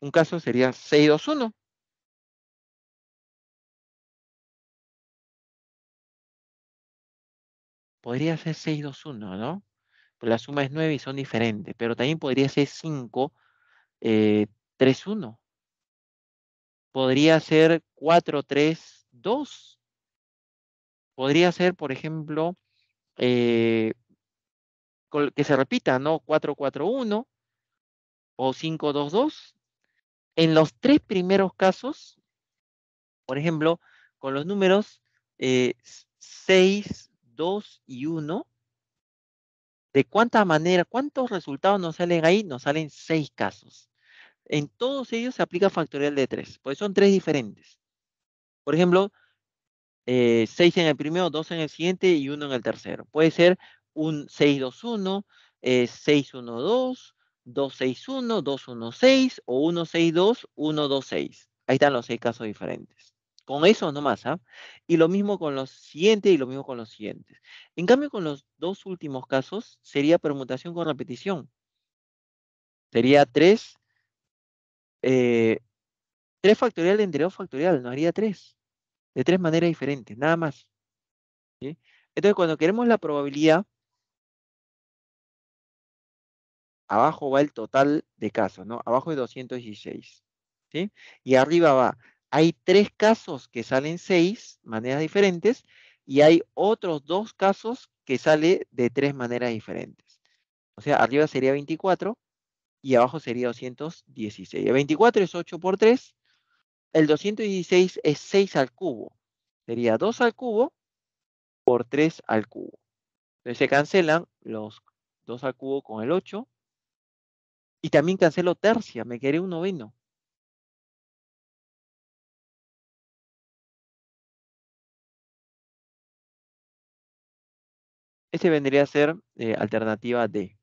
Un caso sería 621. podría ser 6, 2, 1, ¿no? Pues la suma es 9 y son diferentes, pero también podría ser 5, eh, 3, 1. Podría ser 4, 3, 2. Podría ser, por ejemplo, eh, que se repita, ¿no? 4, 4, 1 o 5, 2, 2. En los tres primeros casos, por ejemplo, con los números eh, 6, 2 y 1, ¿de cuánta manera, cuántos resultados nos salen ahí? Nos salen 6 casos. En todos ellos se aplica factorial de 3, pues son 3 diferentes. Por ejemplo, 6 eh, en el primero, 2 en el siguiente y 1 en el tercero. Puede ser un 6-2-1, 6-1-2, 2-6-1, 2-1-6 o 1-6-2, 1-2-6. Ahí están los 6 casos diferentes. Con eso nomás, ¿ah? Y lo mismo con los siguientes y lo mismo con los siguientes. En cambio, con los dos últimos casos, sería permutación con repetición. Sería tres. Eh, tres factorial entre dos factorial, No haría tres. De tres maneras diferentes, nada más. ¿sí? Entonces, cuando queremos la probabilidad, abajo va el total de casos, ¿no? Abajo es 216, ¿sí? Y arriba va hay tres casos que salen seis maneras diferentes y hay otros dos casos que sale de tres maneras diferentes. O sea, arriba sería 24 y abajo sería 216. El 24 es 8 por 3. El 216 es 6 al cubo. Sería 2 al cubo por 3 al cubo. Entonces se cancelan los 2 al cubo con el 8. Y también cancelo tercia, me quedé un noveno. Este vendría a ser eh, alternativa D.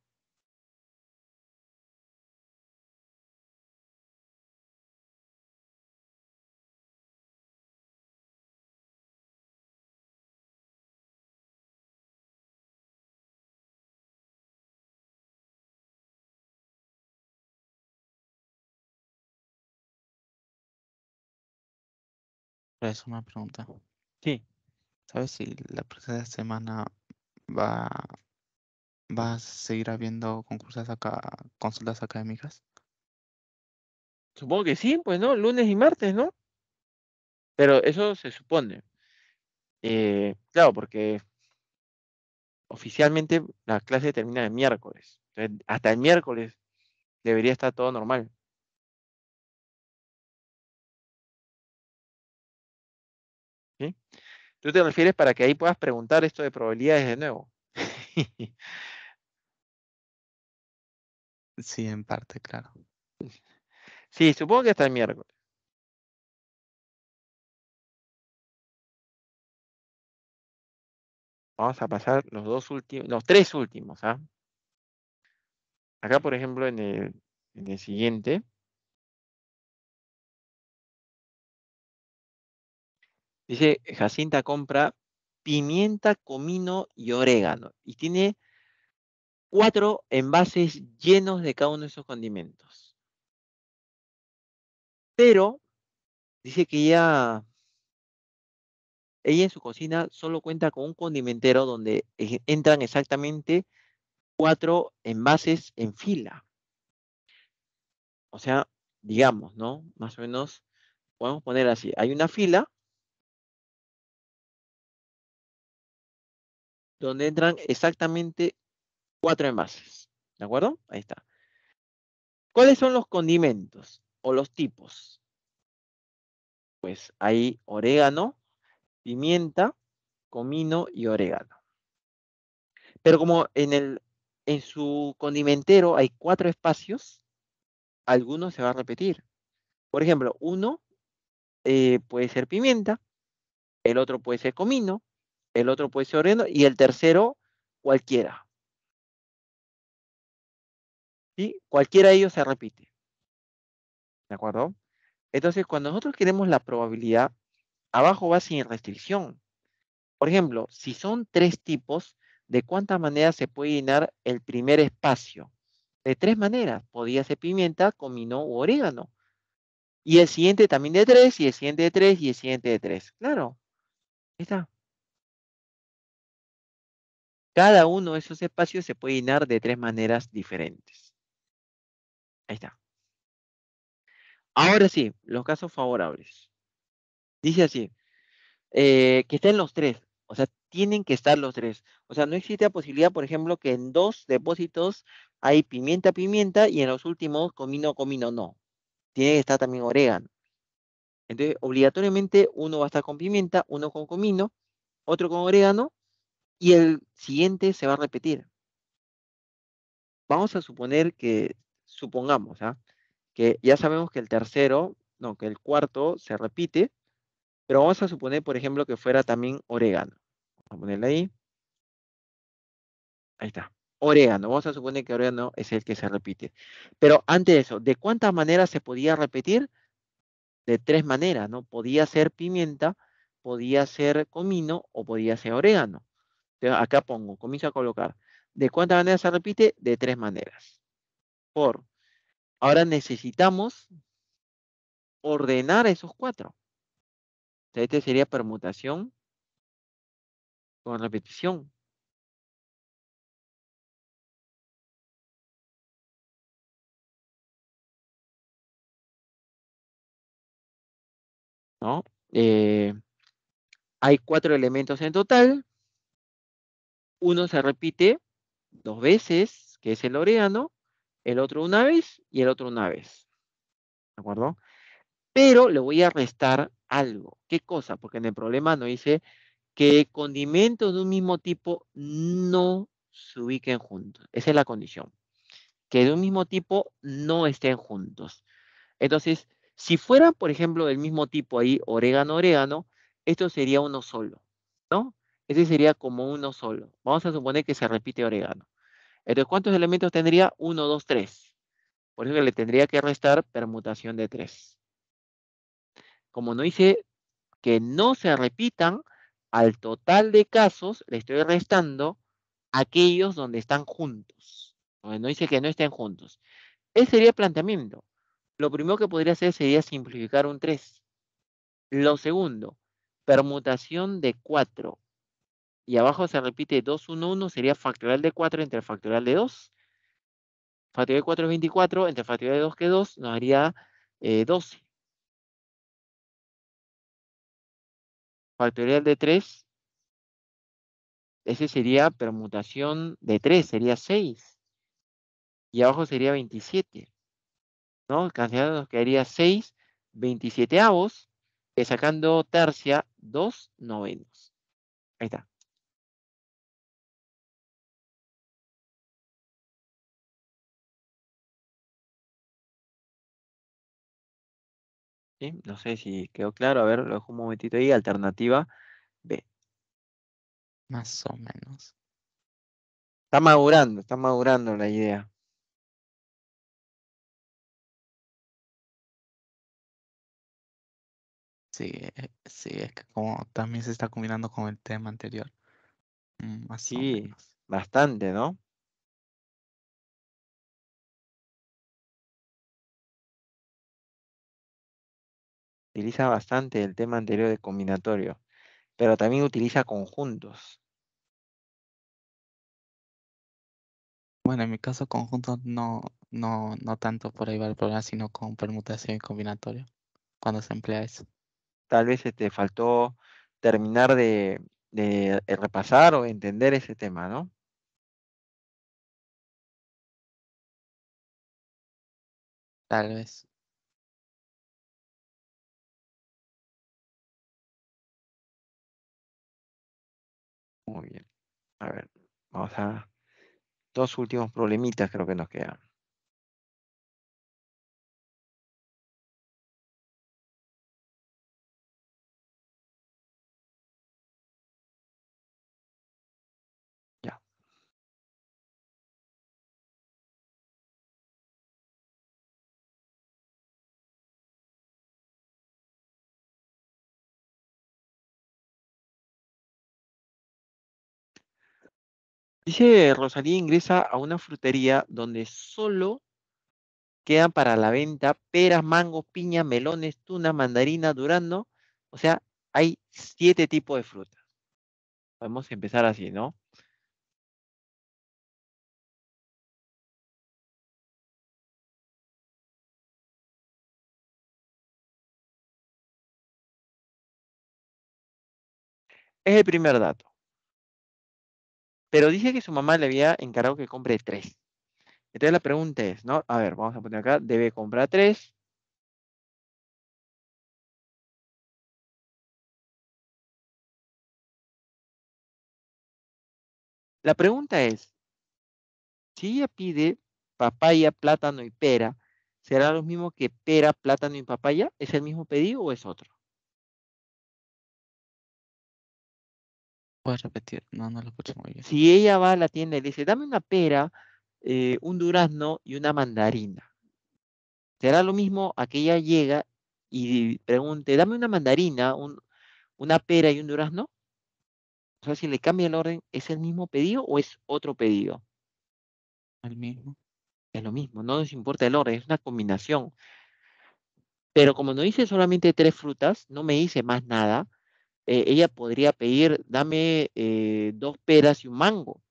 Es una pregunta. Sí. ¿Sabes si la próxima semana va, va a seguir habiendo concursos acá, consultas académicas? Supongo que sí, pues no, lunes y martes, ¿no? Pero eso se supone. Eh, claro, porque oficialmente la clase termina el miércoles. hasta el miércoles debería estar todo normal. ¿Sí? Tú te refieres para que ahí puedas preguntar esto de probabilidades de nuevo. [laughs] sí, en parte, claro. Sí, supongo que hasta el miércoles. Vamos a pasar los dos últimos, los tres últimos. ¿ah? Acá, por ejemplo, en el, en el siguiente. Dice, Jacinta compra pimienta, comino y orégano. Y tiene cuatro envases llenos de cada uno de esos condimentos. Pero dice que ella, ella en su cocina solo cuenta con un condimentero donde e-, entran exactamente cuatro envases en fila. O sea, digamos, ¿no? Más o menos, podemos poner así. Hay una fila donde entran exactamente cuatro envases. ¿De acuerdo? Ahí está. ¿Cuáles son los condimentos o los tipos? Pues hay orégano, pimienta, comino y orégano. Pero como en, el, en su condimentero hay cuatro espacios, algunos se va a repetir. Por ejemplo, uno eh, puede ser pimienta, el otro puede ser comino, el otro puede ser orégano. y el tercero cualquiera. ¿Sí? Cualquiera de ellos se repite. ¿De acuerdo? Entonces, cuando nosotros queremos la probabilidad, abajo va sin restricción. Por ejemplo, si son tres tipos, ¿de cuántas maneras se puede llenar el primer espacio? De tres maneras. Podía ser pimienta, comino u orégano. Y el siguiente también de tres, y el siguiente de tres, y el siguiente de tres. Claro. Ahí está. Cada uno de esos espacios se puede llenar de tres maneras diferentes. Ahí está. Ahora sí, los casos favorables. Dice así, eh, que estén los tres, o sea, tienen que estar los tres. O sea, no existe la posibilidad, por ejemplo, que en dos depósitos hay pimienta, pimienta y en los últimos comino, comino, no. Tiene que estar también orégano. Entonces, obligatoriamente uno va a estar con pimienta, uno con comino, otro con orégano y el siguiente se va a repetir. Vamos a suponer que, supongamos, ¿ah? que ya sabemos que el tercero, no, que el cuarto se repite, pero vamos a suponer, por ejemplo, que fuera también orégano. Vamos a ponerle ahí. Ahí está. Orégano. Vamos a suponer que orégano es el que se repite. Pero antes de eso, ¿de cuántas maneras se podía repetir? De tres maneras, ¿no? Podía ser pimienta, podía ser comino o podía ser orégano acá pongo, comienzo a colocar. ¿De cuántas maneras se repite? De tres maneras. Por. Ahora necesitamos ordenar esos cuatro. este sería permutación con repetición. ¿No? Eh, hay cuatro elementos en total. Uno se repite dos veces, que es el orégano, el otro una vez y el otro una vez. ¿De acuerdo? Pero le voy a restar algo. ¿Qué cosa? Porque en el problema nos dice que condimentos de un mismo tipo no se ubiquen juntos. Esa es la condición. Que de un mismo tipo no estén juntos. Entonces, si fuera, por ejemplo, del mismo tipo ahí, orégano, orégano, esto sería uno solo, ¿no? Ese sería como uno solo. Vamos a suponer que se repite orégano. Entonces, ¿cuántos elementos tendría? Uno, dos, tres. Por eso le tendría que restar permutación de tres. Como no dice que no se repitan, al total de casos le estoy restando aquellos donde están juntos. no dice que no estén juntos. Ese sería el planteamiento. Lo primero que podría hacer sería simplificar un 3. Lo segundo, permutación de 4 y abajo se repite 2, 1, 1, sería factorial de 4 entre factorial de 2. Factorial de 4 es 24, entre factorial de 2 que 2 nos haría 12. Eh, factorial de 3, ese sería permutación de 3, sería 6. Y abajo sería 27. ¿No? cancelado nos quedaría 6, 27 avos, sacando tercia, 2 novenos. Ahí está. No sé si quedó claro. A ver, lo dejo un momentito ahí. Alternativa B. Más o menos. Está madurando, está madurando la idea. Sí, eh, sí, es que como también se está combinando con el tema anterior. Así, mm, bastante, ¿no? utiliza bastante el tema anterior de combinatorio, pero también utiliza conjuntos. Bueno, en mi caso conjuntos no, no, no tanto por ahí va el problema, sino con permutación y combinatorio, cuando se emplea eso. Tal vez te este, faltó terminar de eh, repasar o entender ese tema, ¿no? Tal vez. Muy bien. A ver, vamos a dos últimos problemitas creo que nos quedan. Dice Rosalía ingresa a una frutería donde solo quedan para la venta peras, mangos, piñas, melones, tunas, mandarina, durando O sea, hay siete tipos de frutas. Podemos empezar así, ¿no? Es el primer dato. Pero dice que su mamá le había encargado que compre tres. Entonces la pregunta es, ¿no? A ver, vamos a poner acá, debe comprar tres. La pregunta es, si ella pide papaya, plátano y pera, ¿será lo mismo que pera, plátano y papaya? ¿Es el mismo pedido o es otro? Puedes repetir, no, no lo escucho muy bien. Si ella va a la tienda y dice, dame una pera, eh, un durazno y una mandarina. Será lo mismo a que ella llega y pregunte, dame una mandarina, un, una pera y un durazno. O sea, si le cambia el orden, ¿es el mismo pedido o es otro pedido? El mismo. Es lo mismo, no nos importa el orden, es una combinación. Pero como no dice solamente tres frutas, no me dice más nada, eh, ella podría pedir, dame eh, dos peras y un mango,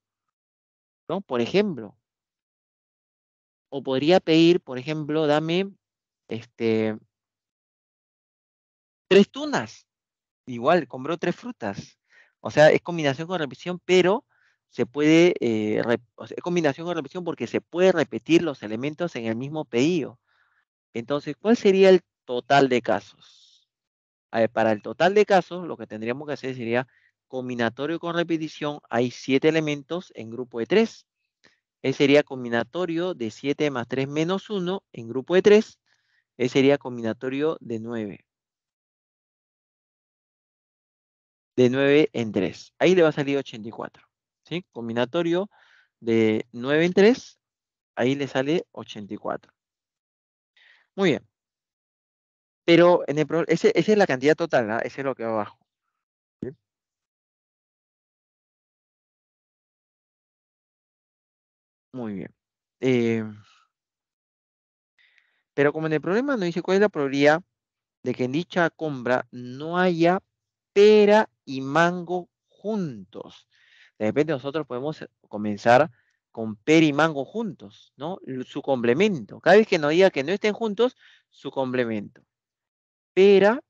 ¿no? Por ejemplo. O podría pedir, por ejemplo, dame este, tres tunas. Igual, compró tres frutas. O sea, es combinación con repetición, pero se puede, eh, es combinación con repetición porque se puede repetir los elementos en el mismo pedido. Entonces, ¿cuál sería el total de casos? Eh, para el total de casos, lo que tendríamos que hacer sería combinatorio con repetición. Hay siete elementos en grupo de 3. Ese eh, sería combinatorio de 7 más 3 menos 1 en grupo de 3. Ese eh, sería combinatorio de 9. De 9 en 3. Ahí le va a salir 84. ¿sí? Combinatorio de 9 en 3. Ahí le sale 84. Muy bien. Pero en ese, esa es la cantidad total, ¿no? ¿ah? ese es lo que va abajo. Muy bien. Em, pero como en el problema nos dice cuál es la probabilidad de que en dicha compra no haya pera y mango juntos. De repente nosotros podemos eh, comenzar con pera y mango juntos, ¿no? Su complemento. Cada vez que nos diga que no estén juntos, su complemento pera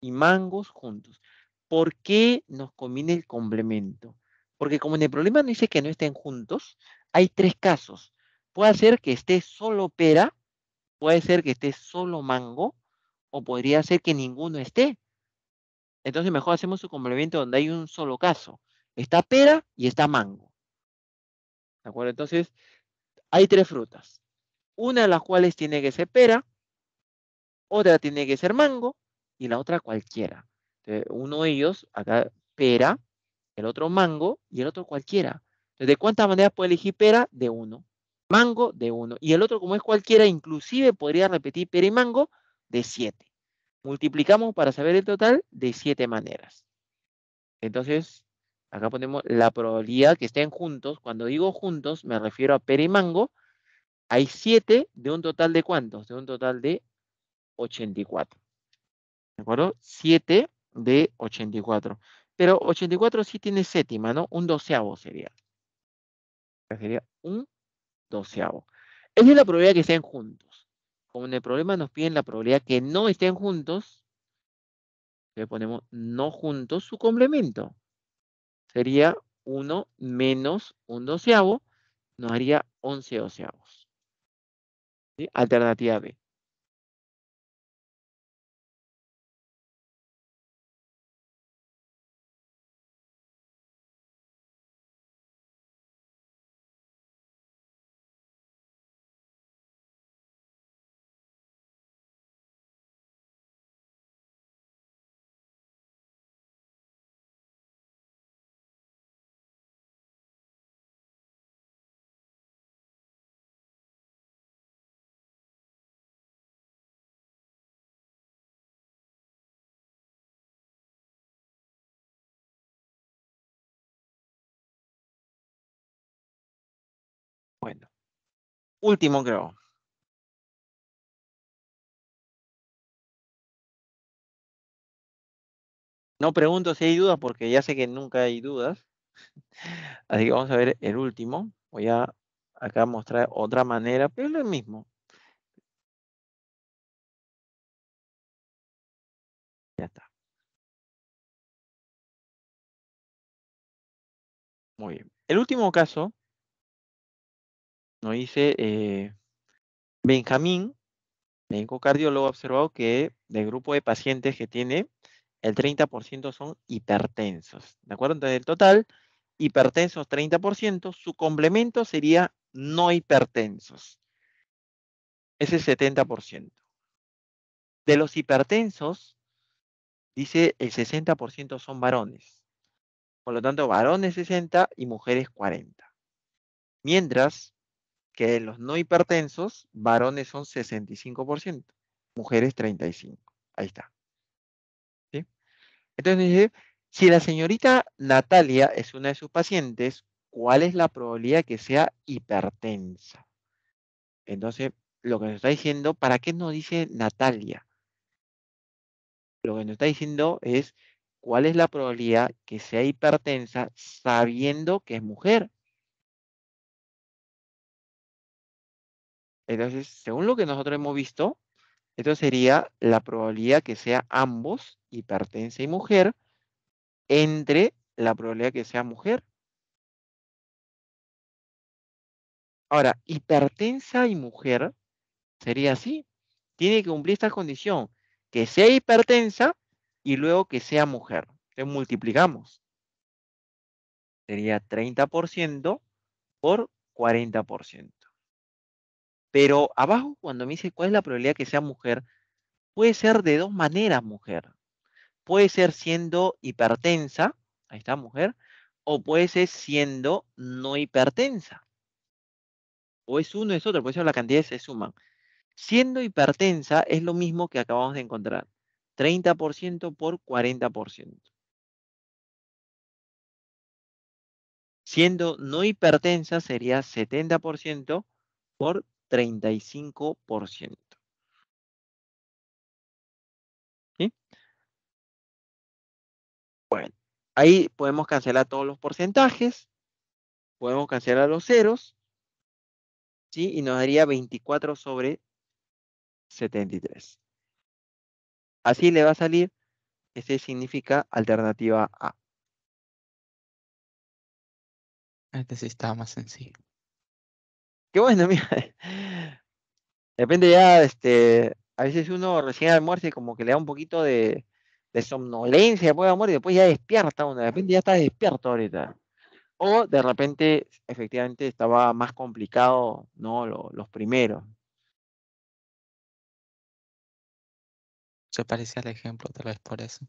y mangos juntos. ¿Por qué nos combina el complemento? Porque como en el problema no dice que no estén juntos, hay tres casos. Puede ser que esté solo pera, puede ser que esté solo mango, o podría ser que ninguno esté. Entonces mejor hacemos un complemento donde hay un solo caso. Está pera y está mango. ¿De acuerdo? Entonces, hay tres frutas. Una de las cuales tiene que ser pera, otra tiene que ser mango y la otra cualquiera. uno de ellos, acá pera, el otro mango y el otro cualquiera. Entonces, ¿de cuántas maneras puede elegir pera? De uno. Mango, de uno. Y el otro, como es cualquiera, inclusive podría repetir pera y mango, de siete. Multiplicamos para saber el total de siete maneras. Entonces, acá ponemos la probabilidad que estén juntos. Cuando digo juntos, me refiero a pera y mango. Hay siete de un total de cuántos? De un total de 84. ¿De acuerdo? 7 de 84. Pero 84 sí tiene séptima, ¿no? Un doceavo sería. Sería un doceavo. Esa es la probabilidad que estén juntos. Como en el problema nos piden la probabilidad que no estén juntos, le ponemos no juntos su complemento. Sería 1 menos un doceavo, nos haría 11 doceavos. ¿Sí? Alternativa B. último, creo. No pregunto si hay dudas porque ya sé que nunca hay dudas. [laughs] Así que vamos a ver el último. Voy a acá mostrar otra manera, pero es lo mismo. Ya está. Muy bien. El último caso nos dice eh, Benjamín, médico cardiólogo, ha observado que del grupo de pacientes que tiene, el 30% son hipertensos. ¿De acuerdo? Entonces, el total, hipertensos 30%, su complemento sería no hipertensos. Ese 70%. De los hipertensos, dice el 60% son varones. Por lo tanto, varones 60 y mujeres 40. Mientras que los no hipertensos, varones son 65%, mujeres 35%. Ahí está. ¿Sí? Entonces dice, si la señorita Natalia es una de sus pacientes, ¿cuál es la probabilidad que sea hipertensa? Entonces, lo que nos está diciendo, ¿para qué nos dice Natalia? Lo que nos está diciendo es, ¿cuál es la probabilidad que sea hipertensa sabiendo que es mujer? Entonces, según lo que nosotros hemos visto, esto sería la probabilidad que sea ambos, hipertensa y mujer, entre la probabilidad que sea mujer. Ahora, hipertensa y mujer sería así. Tiene que cumplir esta condición, que sea hipertensa y luego que sea mujer. Entonces multiplicamos. Sería 30% por 40%. Pero abajo, cuando me dice cuál es la probabilidad que sea mujer, puede ser de dos maneras mujer. Puede ser siendo hipertensa, ahí está mujer, o puede ser siendo no hipertensa. O es uno, es otro, por eso la cantidad se suman. Siendo hipertensa es lo mismo que acabamos de encontrar. 30% por 40%. Siendo no hipertensa sería 70% por 35%. ¿Sí? Bueno, ahí podemos cancelar todos los porcentajes, podemos cancelar los ceros, ¿sí? Y nos daría 24 sobre 73. Así le va a salir, Ese significa alternativa A. Este sí estaba más sencillo. Qué bueno, [laughs] mira. depende ya, este, a veces uno recién almuerza y como que le da un poquito de, de somnolencia después pues, de amor y después ya despierta uno. De repente ya está despierto ahorita. O de repente, efectivamente, estaba más complicado, ¿no? los primeros. Se parecía al ejemplo, tal vez por eso.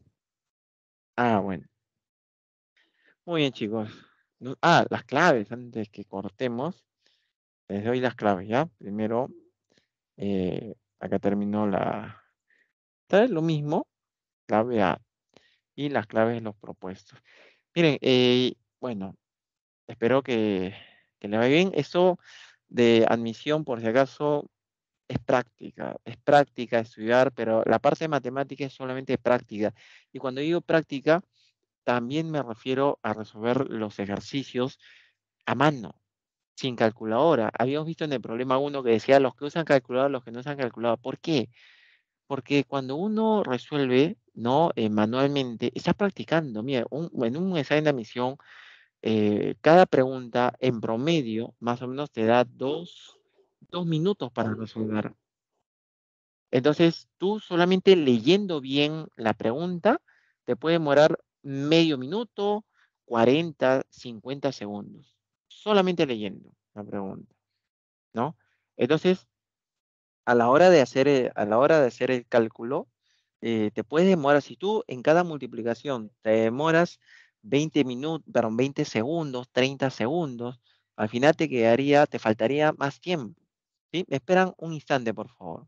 Ah, bueno. Muy bien, chicos. Ah, las claves antes que cortemos. Les doy las claves, ¿ya? Primero, eh, acá terminó la... Trae lo mismo, clave A y las claves de los propuestos. Miren, eh, bueno, espero que, que les vaya bien. Eso de admisión, por si acaso, es práctica, es práctica estudiar, pero la parte de matemática es solamente práctica. Y cuando digo práctica, también me refiero a resolver los ejercicios a mano, sin calculadora. Habíamos visto en el problema uno que decía los que usan calculadora, los que no usan calculadora. ¿Por qué? Porque cuando uno resuelve ¿no? Eh, manualmente, está practicando. Mira, un, en un examen de admisión, eh, cada pregunta en promedio más o menos te da dos, dos minutos para resolver. Entonces, tú solamente leyendo bien la pregunta, te puede demorar medio minuto, 40, 50 segundos solamente leyendo la pregunta, ¿no? Entonces, a la hora de hacer el, eh, a la hora de hacer el cálculo, eh, te puedes demorar, si tú en cada multiplicación te demoras 20 minutos, perdón, 20 segundos, 30 segundos, al final te quedaría, te faltaría más tiempo. ¿sí? esperan un instante, por favor.